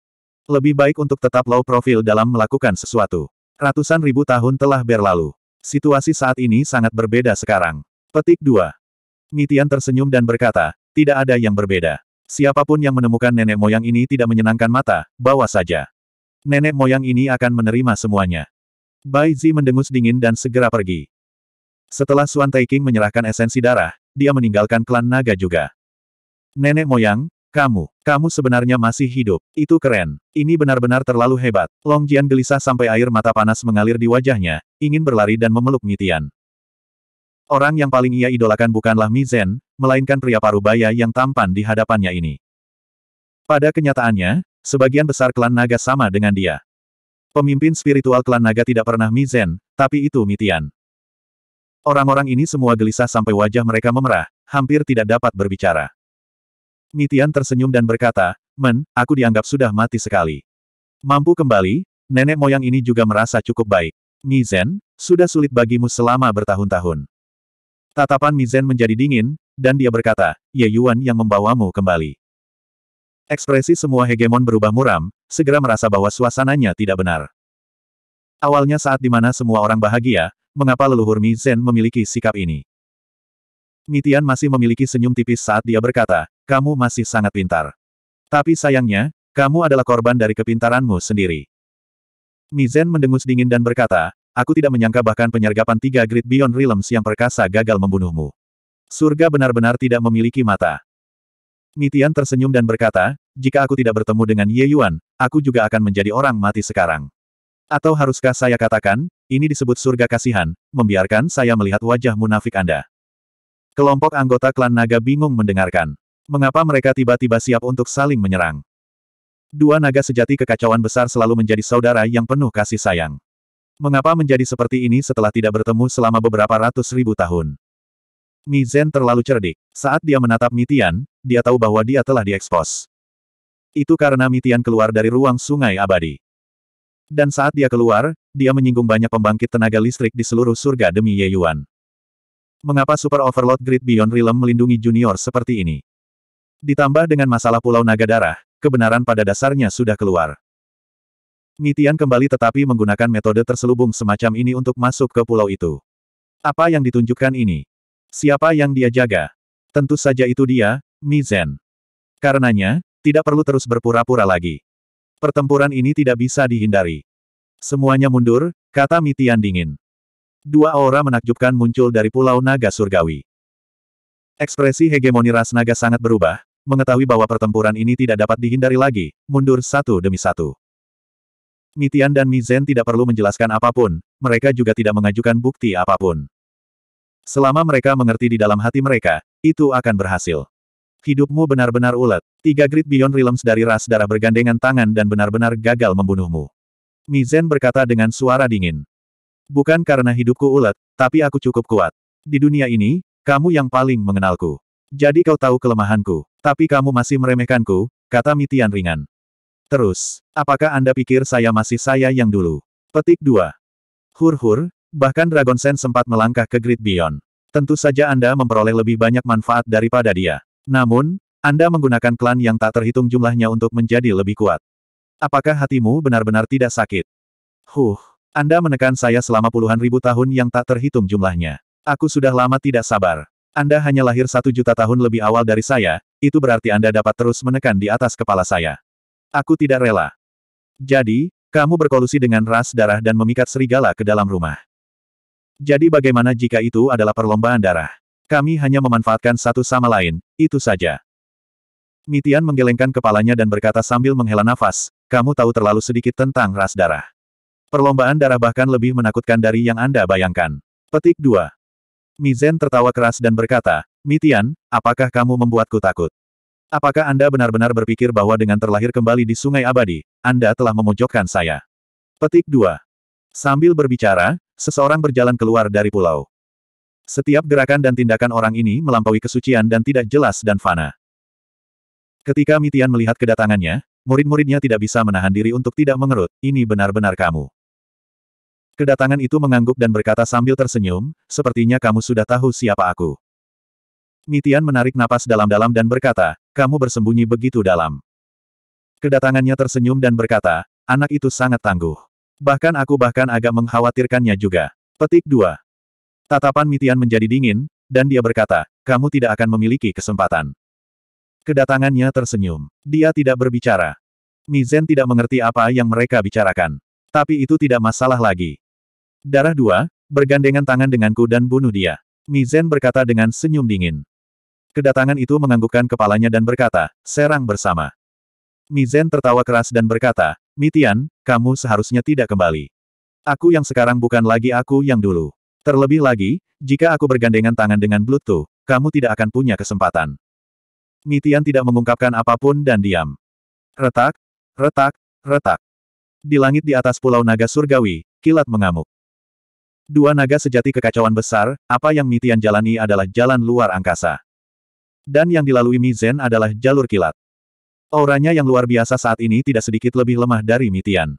Lebih baik untuk tetap low profil dalam melakukan sesuatu. Ratusan ribu tahun telah berlalu. Situasi saat ini sangat berbeda sekarang. Petik 2. Nitian tersenyum dan berkata, tidak ada yang berbeda. Siapapun yang menemukan nenek moyang ini tidak menyenangkan mata, bawa saja. Nenek moyang ini akan menerima semuanya. Bai Zi mendengus dingin dan segera pergi. Setelah Suan Taiking menyerahkan esensi darah, dia meninggalkan klan naga juga. Nenek moyang, kamu, kamu sebenarnya masih hidup. Itu keren. Ini benar-benar terlalu hebat. Long Jian gelisah sampai air mata panas mengalir di wajahnya, ingin berlari dan memeluk Nitian. Orang yang paling ia idolakan bukanlah Mizen, melainkan pria parubaya yang tampan di hadapannya ini. Pada kenyataannya, sebagian besar klan naga sama dengan dia. Pemimpin spiritual klan naga tidak pernah Mizen, tapi itu Mitian. Orang-orang ini semua gelisah sampai wajah mereka memerah, hampir tidak dapat berbicara. Mitian tersenyum dan berkata, Men, aku dianggap sudah mati sekali. Mampu kembali, nenek moyang ini juga merasa cukup baik. Mizen, sudah sulit bagimu selama bertahun-tahun. Tatapan Mizen menjadi dingin, dan dia berkata, Ye Yuan yang membawamu kembali. Ekspresi semua hegemon berubah muram, segera merasa bahwa suasananya tidak benar. Awalnya saat di mana semua orang bahagia, mengapa leluhur Mi Zen memiliki sikap ini? Mitian masih memiliki senyum tipis saat dia berkata, kamu masih sangat pintar. Tapi sayangnya, kamu adalah korban dari kepintaranmu sendiri. Mi Zen mendengus dingin dan berkata, Aku tidak menyangka bahkan penyergapan tiga grid Beyond Realms yang perkasa gagal membunuhmu. Surga benar-benar tidak memiliki mata. Mitian tersenyum dan berkata, jika aku tidak bertemu dengan Ye Yuan, aku juga akan menjadi orang mati sekarang. Atau haruskah saya katakan, ini disebut surga kasihan, membiarkan saya melihat wajah munafik Anda. Kelompok anggota klan naga bingung mendengarkan. Mengapa mereka tiba-tiba siap untuk saling menyerang? Dua naga sejati kekacauan besar selalu menjadi saudara yang penuh kasih sayang. Mengapa menjadi seperti ini setelah tidak bertemu selama beberapa ratus ribu tahun? Mi Zhen terlalu cerdik. Saat dia menatap Mitian, dia tahu bahwa dia telah diekspos. Itu karena Mitian keluar dari ruang sungai abadi. Dan saat dia keluar, dia menyinggung banyak pembangkit tenaga listrik di seluruh surga demi Ye Yuan. Mengapa Super Overload Grid Beyond Realm melindungi junior seperti ini? Ditambah dengan masalah Pulau Naga Darah, kebenaran pada dasarnya sudah keluar. Nitian kembali tetapi menggunakan metode terselubung semacam ini untuk masuk ke pulau itu. Apa yang ditunjukkan ini? Siapa yang dia jaga? Tentu saja itu dia, Mizen. Karenanya, tidak perlu terus berpura-pura lagi. Pertempuran ini tidak bisa dihindari. Semuanya mundur, kata Mitian dingin. Dua aura menakjubkan muncul dari Pulau Naga Surgawi. Ekspresi hegemoni ras naga sangat berubah, mengetahui bahwa pertempuran ini tidak dapat dihindari lagi, mundur satu demi satu. Mitian dan Mizen tidak perlu menjelaskan apapun, mereka juga tidak mengajukan bukti apapun. Selama mereka mengerti di dalam hati mereka, itu akan berhasil. Hidupmu benar-benar ulet. Tiga grid Beyond Realms dari ras darah bergandengan tangan dan benar-benar gagal membunuhmu. Mizen berkata dengan suara dingin. Bukan karena hidupku ulet, tapi aku cukup kuat. Di dunia ini, kamu yang paling mengenalku. Jadi kau tahu kelemahanku, tapi kamu masih meremehkanku, kata Mitian ringan. Terus, apakah Anda pikir saya masih saya yang dulu? Petik 2. Hur-hur, bahkan Dragon Sen sempat melangkah ke Great Beyond. Tentu saja Anda memperoleh lebih banyak manfaat daripada dia. Namun, Anda menggunakan klan yang tak terhitung jumlahnya untuk menjadi lebih kuat. Apakah hatimu benar-benar tidak sakit? Huh, Anda menekan saya selama puluhan ribu tahun yang tak terhitung jumlahnya. Aku sudah lama tidak sabar. Anda hanya lahir satu juta tahun lebih awal dari saya, itu berarti Anda dapat terus menekan di atas kepala saya. Aku tidak rela. Jadi, kamu berkolusi dengan ras darah dan memikat serigala ke dalam rumah. Jadi bagaimana jika itu adalah perlombaan darah? Kami hanya memanfaatkan satu sama lain, itu saja. Mitian menggelengkan kepalanya dan berkata sambil menghela nafas, kamu tahu terlalu sedikit tentang ras darah. Perlombaan darah bahkan lebih menakutkan dari yang Anda bayangkan. Petik 2. Mizen tertawa keras dan berkata, Mitian, apakah kamu membuatku takut? Apakah Anda benar-benar berpikir bahwa dengan terlahir kembali di sungai abadi, Anda telah memojokkan saya? Petik 2. Sambil berbicara, seseorang berjalan keluar dari pulau. Setiap gerakan dan tindakan orang ini melampaui kesucian dan tidak jelas dan fana. Ketika Mitian melihat kedatangannya, murid-muridnya tidak bisa menahan diri untuk tidak mengerut, ini benar-benar kamu. Kedatangan itu mengangguk dan berkata sambil tersenyum, sepertinya kamu sudah tahu siapa aku. Mitian menarik napas dalam-dalam dan berkata, kamu bersembunyi begitu dalam. Kedatangannya tersenyum dan berkata, anak itu sangat tangguh. Bahkan aku bahkan agak mengkhawatirkannya juga. Petik 2. Tatapan Mitian menjadi dingin, dan dia berkata, kamu tidak akan memiliki kesempatan. Kedatangannya tersenyum. Dia tidak berbicara. Mizen tidak mengerti apa yang mereka bicarakan. Tapi itu tidak masalah lagi. Darah dua, bergandengan tangan denganku dan bunuh dia. Mizen berkata dengan senyum dingin. Kedatangan itu menganggukkan kepalanya dan berkata, serang bersama. Mizen tertawa keras dan berkata, Mitian, kamu seharusnya tidak kembali. Aku yang sekarang bukan lagi aku yang dulu. Terlebih lagi, jika aku bergandengan tangan dengan Bluetooth, kamu tidak akan punya kesempatan. Mitian tidak mengungkapkan apapun dan diam. Retak, retak, retak. Di langit di atas pulau naga surgawi, kilat mengamuk. Dua naga sejati kekacauan besar, apa yang Mitian jalani adalah jalan luar angkasa. Dan yang dilalui Mizen adalah jalur kilat. Auranya yang luar biasa saat ini tidak sedikit lebih lemah dari Mitian.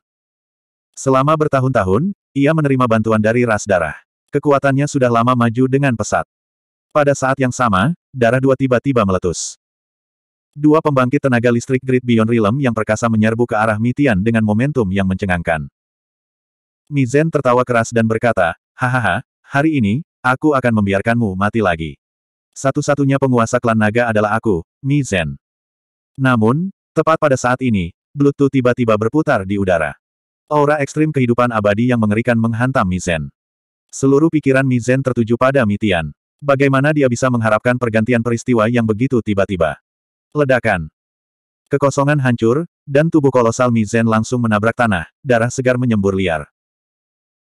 Selama bertahun-tahun, ia menerima bantuan dari ras darah. Kekuatannya sudah lama maju dengan pesat. Pada saat yang sama, darah dua tiba-tiba meletus. Dua pembangkit tenaga listrik Great Beyond Realm yang perkasa menyerbu ke arah Mitian dengan momentum yang mencengangkan. Mizen tertawa keras dan berkata, Hahaha, hari ini, aku akan membiarkanmu mati lagi. Satu-satunya penguasa klan naga adalah aku, Mi Zhen. Namun, tepat pada saat ini, Bluetooth tiba-tiba berputar di udara. Aura ekstrim kehidupan abadi yang mengerikan menghantam Mi Zhen. Seluruh pikiran Mi Zhen tertuju pada Mi Tian. Bagaimana dia bisa mengharapkan pergantian peristiwa yang begitu tiba-tiba? Ledakan. Kekosongan hancur, dan tubuh kolosal Mi Zhen langsung menabrak tanah, darah segar menyembur liar.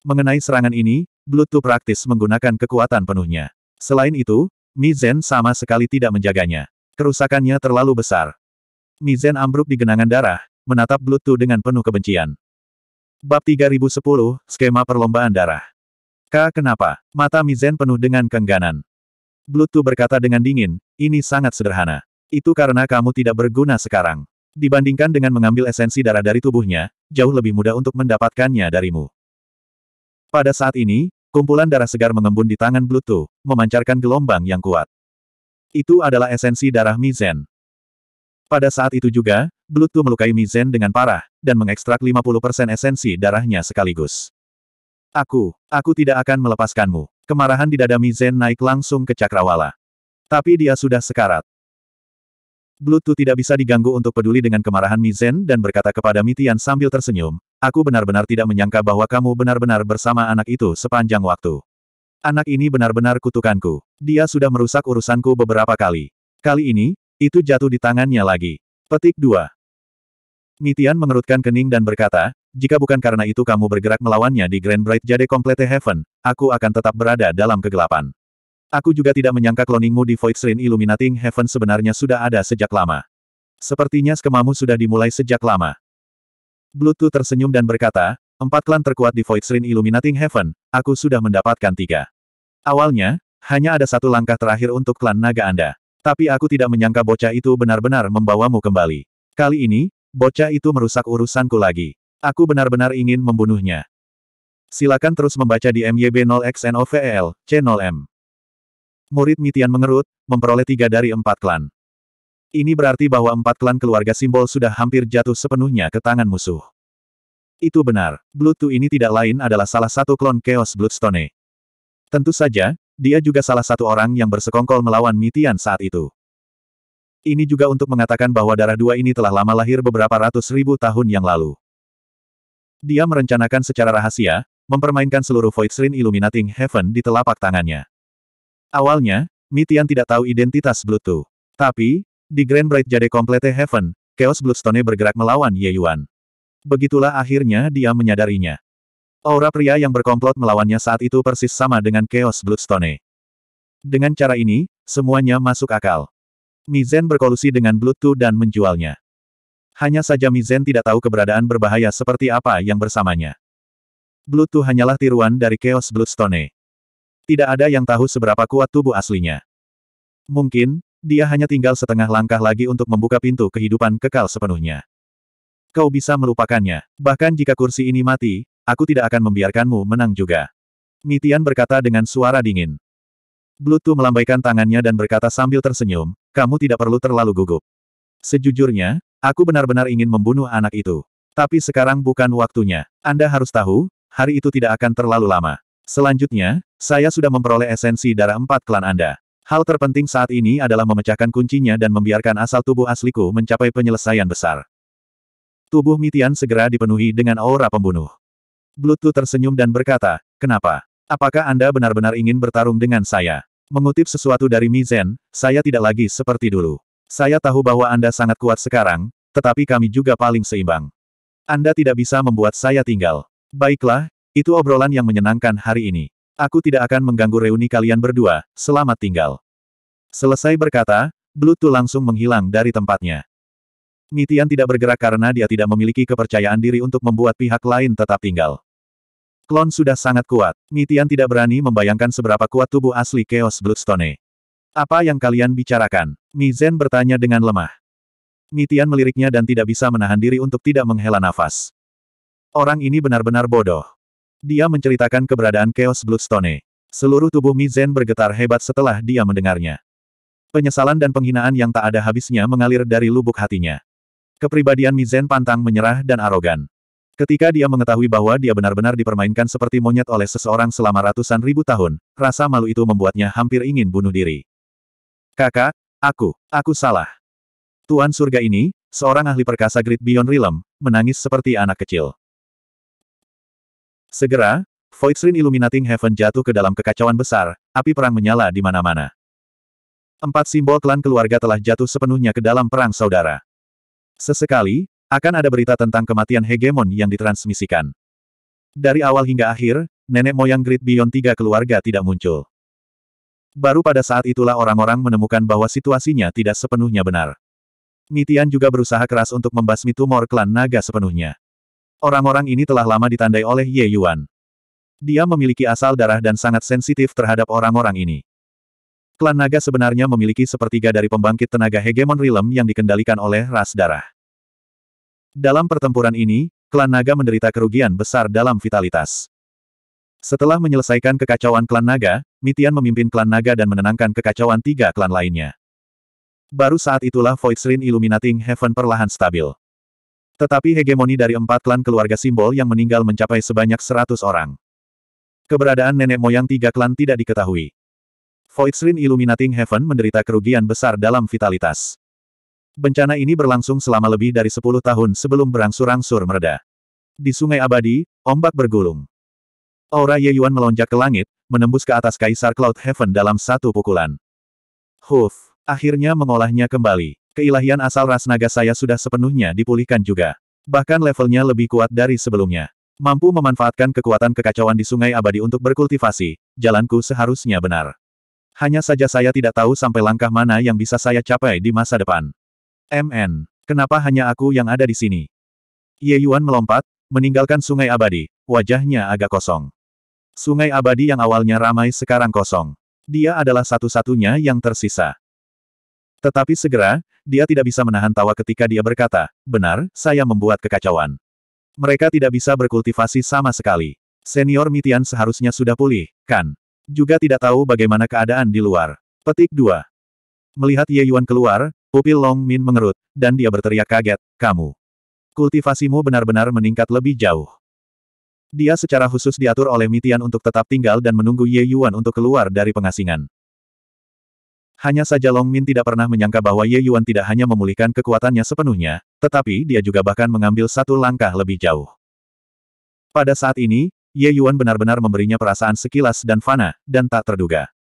Mengenai serangan ini, Bluetooth praktis menggunakan kekuatan penuhnya. Selain itu, Mizen sama sekali tidak menjaganya. Kerusakannya terlalu besar. Mizen ambruk di genangan darah, menatap Blutu dengan penuh kebencian. Bab 3010, Skema Perlombaan Darah. K. Kenapa? Mata Mizen penuh dengan kengganan. Blutu berkata dengan dingin, ini sangat sederhana. Itu karena kamu tidak berguna sekarang. Dibandingkan dengan mengambil esensi darah dari tubuhnya, jauh lebih mudah untuk mendapatkannya darimu. Pada saat ini, Kumpulan darah segar mengembun di tangan Bluto, memancarkan gelombang yang kuat. Itu adalah esensi darah Mizen. Pada saat itu juga, Bluto melukai Mizen dengan parah, dan mengekstrak 50% esensi darahnya sekaligus. Aku, aku tidak akan melepaskanmu. Kemarahan di dada Mizen naik langsung ke cakrawala. Tapi dia sudah sekarat. Bluto tidak bisa diganggu untuk peduli dengan kemarahan Mizen dan berkata kepada Mitian sambil tersenyum, Aku benar-benar tidak menyangka bahwa kamu benar-benar bersama anak itu sepanjang waktu. Anak ini benar-benar kutukanku. Dia sudah merusak urusanku beberapa kali. Kali ini, itu jatuh di tangannya lagi. Petik 2. Mitian mengerutkan kening dan berkata, jika bukan karena itu kamu bergerak melawannya di Grand Bright Jade Complete Heaven, aku akan tetap berada dalam kegelapan. Aku juga tidak menyangka kloningmu di Void Shrine Illuminating Heaven sebenarnya sudah ada sejak lama. Sepertinya skemamu sudah dimulai sejak lama. Blutu tersenyum dan berkata, empat klan terkuat di Void Shrine Illuminating Heaven, aku sudah mendapatkan tiga. Awalnya, hanya ada satu langkah terakhir untuk klan naga Anda. Tapi aku tidak menyangka bocah itu benar-benar membawamu kembali. Kali ini, bocah itu merusak urusanku lagi. Aku benar-benar ingin membunuhnya. Silakan terus membaca di MYB0XNOVEL, e C0M. Murid Mitian mengerut, memperoleh tiga dari empat klan. Ini berarti bahwa empat klan keluarga simbol sudah hampir jatuh sepenuhnya ke tangan musuh. Itu benar, Bluetooth ini tidak lain adalah salah satu klon Chaos Bloodstone. Tentu saja, dia juga salah satu orang yang bersekongkol melawan Mitian saat itu. Ini juga untuk mengatakan bahwa darah dua ini telah lama lahir beberapa ratus ribu tahun yang lalu. Dia merencanakan secara rahasia, mempermainkan seluruh Void Ring Illuminating Heaven di telapak tangannya. Awalnya, Mitian tidak tahu identitas Bluetooth. Tapi, di Grand Bright Jade Complete Heaven, Chaos Bloodstone bergerak melawan Ye Yuan. Begitulah akhirnya dia menyadarinya. Aura pria yang berkomplot melawannya saat itu persis sama dengan Chaos Bloodstone. Dengan cara ini, semuanya masuk akal. Mizen berkolusi dengan Bluetooth dan menjualnya. Hanya saja Mizen tidak tahu keberadaan berbahaya seperti apa yang bersamanya. Bluetooth hanyalah tiruan dari Chaos Bloodstone. Tidak ada yang tahu seberapa kuat tubuh aslinya. Mungkin, dia hanya tinggal setengah langkah lagi untuk membuka pintu kehidupan kekal sepenuhnya. Kau bisa melupakannya. Bahkan jika kursi ini mati, aku tidak akan membiarkanmu menang juga. Mitian berkata dengan suara dingin. Blutu melambaikan tangannya dan berkata sambil tersenyum, kamu tidak perlu terlalu gugup. Sejujurnya, aku benar-benar ingin membunuh anak itu. Tapi sekarang bukan waktunya. Anda harus tahu, hari itu tidak akan terlalu lama. Selanjutnya, saya sudah memperoleh esensi darah empat klan Anda. Hal terpenting saat ini adalah memecahkan kuncinya dan membiarkan asal tubuh asliku mencapai penyelesaian besar. Tubuh Mitian segera dipenuhi dengan aura pembunuh. Bluetooth tersenyum dan berkata, Kenapa? Apakah Anda benar-benar ingin bertarung dengan saya? Mengutip sesuatu dari Mizen, saya tidak lagi seperti dulu. Saya tahu bahwa Anda sangat kuat sekarang, tetapi kami juga paling seimbang. Anda tidak bisa membuat saya tinggal. Baiklah, itu obrolan yang menyenangkan hari ini. Aku tidak akan mengganggu reuni kalian berdua, selamat tinggal. Selesai berkata, Blue Tu langsung menghilang dari tempatnya. Mitian tidak bergerak karena dia tidak memiliki kepercayaan diri untuk membuat pihak lain tetap tinggal. Klon sudah sangat kuat. Mitian tidak berani membayangkan seberapa kuat tubuh asli Chaos Bloodstone. Apa yang kalian bicarakan? Mizen bertanya dengan lemah. Mitian meliriknya dan tidak bisa menahan diri untuk tidak menghela nafas. Orang ini benar-benar bodoh. Dia menceritakan keberadaan Chaos Bloodstone. Seluruh tubuh Mizen bergetar hebat setelah dia mendengarnya. Penyesalan dan penghinaan yang tak ada habisnya mengalir dari lubuk hatinya. Kepribadian Mizen pantang menyerah dan arogan. Ketika dia mengetahui bahwa dia benar-benar dipermainkan seperti monyet oleh seseorang selama ratusan ribu tahun, rasa malu itu membuatnya hampir ingin bunuh diri. Kakak, aku, aku salah. Tuan surga ini, seorang ahli perkasa Great Beyond Realm, menangis seperti anak kecil. Segera, Void Illuminating Heaven jatuh ke dalam kekacauan besar, api perang menyala di mana-mana. Empat simbol klan keluarga telah jatuh sepenuhnya ke dalam perang saudara. Sesekali, akan ada berita tentang kematian hegemon yang ditransmisikan. Dari awal hingga akhir, nenek moyang Great Beyond tiga keluarga tidak muncul. Baru pada saat itulah orang-orang menemukan bahwa situasinya tidak sepenuhnya benar. Mitian juga berusaha keras untuk membasmi tumor klan naga sepenuhnya. Orang-orang ini telah lama ditandai oleh Ye Yuan. Dia memiliki asal darah dan sangat sensitif terhadap orang-orang ini. Klan naga sebenarnya memiliki sepertiga dari pembangkit tenaga hegemon rilem yang dikendalikan oleh ras darah. Dalam pertempuran ini, klan naga menderita kerugian besar dalam vitalitas. Setelah menyelesaikan kekacauan klan naga, Mitian memimpin klan naga dan menenangkan kekacauan tiga klan lainnya. Baru saat itulah Void Serin Illuminating Heaven perlahan stabil. Tetapi hegemoni dari empat klan keluarga simbol yang meninggal mencapai sebanyak seratus orang. Keberadaan nenek moyang tiga klan tidak diketahui. Voidsrin Illuminating Heaven menderita kerugian besar dalam vitalitas. Bencana ini berlangsung selama lebih dari sepuluh tahun sebelum berangsur-angsur mereda. Di Sungai Abadi, ombak bergulung. Aura Ye Yuan melonjak ke langit, menembus ke atas Kaisar Cloud Heaven dalam satu pukulan. Huf, akhirnya mengolahnya kembali. Keilahian asal ras naga saya sudah sepenuhnya dipulihkan juga. Bahkan levelnya lebih kuat dari sebelumnya. Mampu memanfaatkan kekuatan kekacauan di sungai abadi untuk berkultivasi, jalanku seharusnya benar. Hanya saja saya tidak tahu sampai langkah mana yang bisa saya capai di masa depan. MN, kenapa hanya aku yang ada di sini? Ye Yuan melompat, meninggalkan sungai abadi, wajahnya agak kosong. Sungai abadi yang awalnya ramai sekarang kosong. Dia adalah satu-satunya yang tersisa. Tetapi segera, dia tidak bisa menahan tawa ketika dia berkata, benar, saya membuat kekacauan. Mereka tidak bisa berkultivasi sama sekali. Senior Mitian seharusnya sudah pulih, kan? Juga tidak tahu bagaimana keadaan di luar. Petik 2. Melihat Ye Yuan keluar, pupil Long Min mengerut, dan dia berteriak kaget, kamu. Kultivasimu benar-benar meningkat lebih jauh. Dia secara khusus diatur oleh Mitian untuk tetap tinggal dan menunggu Ye Yuan untuk keluar dari pengasingan. Hanya saja Long Min tidak pernah menyangka bahwa Ye Yuan tidak hanya memulihkan kekuatannya sepenuhnya, tetapi dia juga bahkan mengambil satu langkah lebih jauh. Pada saat ini, Ye Yuan benar-benar memberinya perasaan sekilas dan fana, dan tak terduga.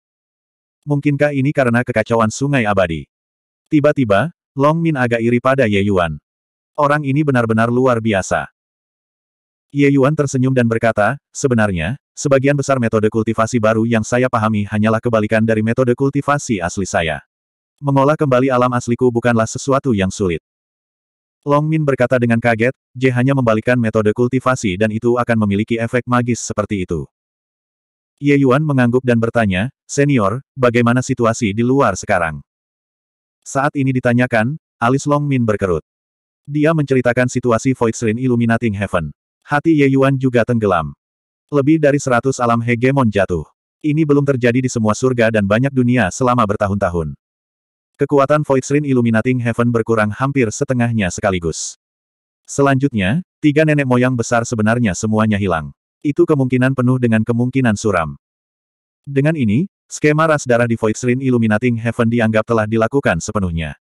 Mungkinkah ini karena kekacauan sungai abadi? Tiba-tiba, Long Min agak iri pada Ye Yuan. Orang ini benar-benar luar biasa. Ye Yuan tersenyum dan berkata, sebenarnya, sebagian besar metode kultivasi baru yang saya pahami hanyalah kebalikan dari metode kultivasi asli saya. Mengolah kembali alam asliku bukanlah sesuatu yang sulit. Long Min berkata dengan kaget, J hanya membalikan metode kultivasi dan itu akan memiliki efek magis seperti itu. Ye Yuan mengangguk dan bertanya, Senior, bagaimana situasi di luar sekarang? Saat ini ditanyakan, alis Long Min berkerut. Dia menceritakan situasi Void Srin Illuminating Heaven. Hati Ye Yuan juga tenggelam. Lebih dari seratus alam hegemon jatuh. Ini belum terjadi di semua surga dan banyak dunia selama bertahun-tahun. Kekuatan Void Srin Illuminating Heaven berkurang hampir setengahnya sekaligus. Selanjutnya, tiga nenek moyang besar sebenarnya semuanya hilang. Itu kemungkinan penuh dengan kemungkinan suram. Dengan ini, skema ras darah di Void Srin Illuminating Heaven dianggap telah dilakukan sepenuhnya.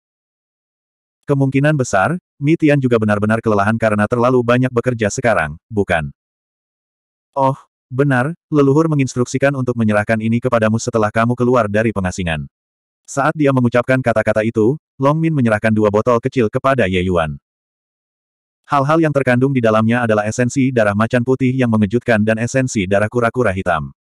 Kemungkinan besar, Mitian juga benar-benar kelelahan karena terlalu banyak bekerja sekarang, bukan? Oh, benar, leluhur menginstruksikan untuk menyerahkan ini kepadamu setelah kamu keluar dari pengasingan. Saat dia mengucapkan kata-kata itu, Long Min menyerahkan dua botol kecil kepada Ye Yuan. Hal-hal yang terkandung di dalamnya adalah esensi darah macan putih yang mengejutkan dan esensi darah kura-kura hitam.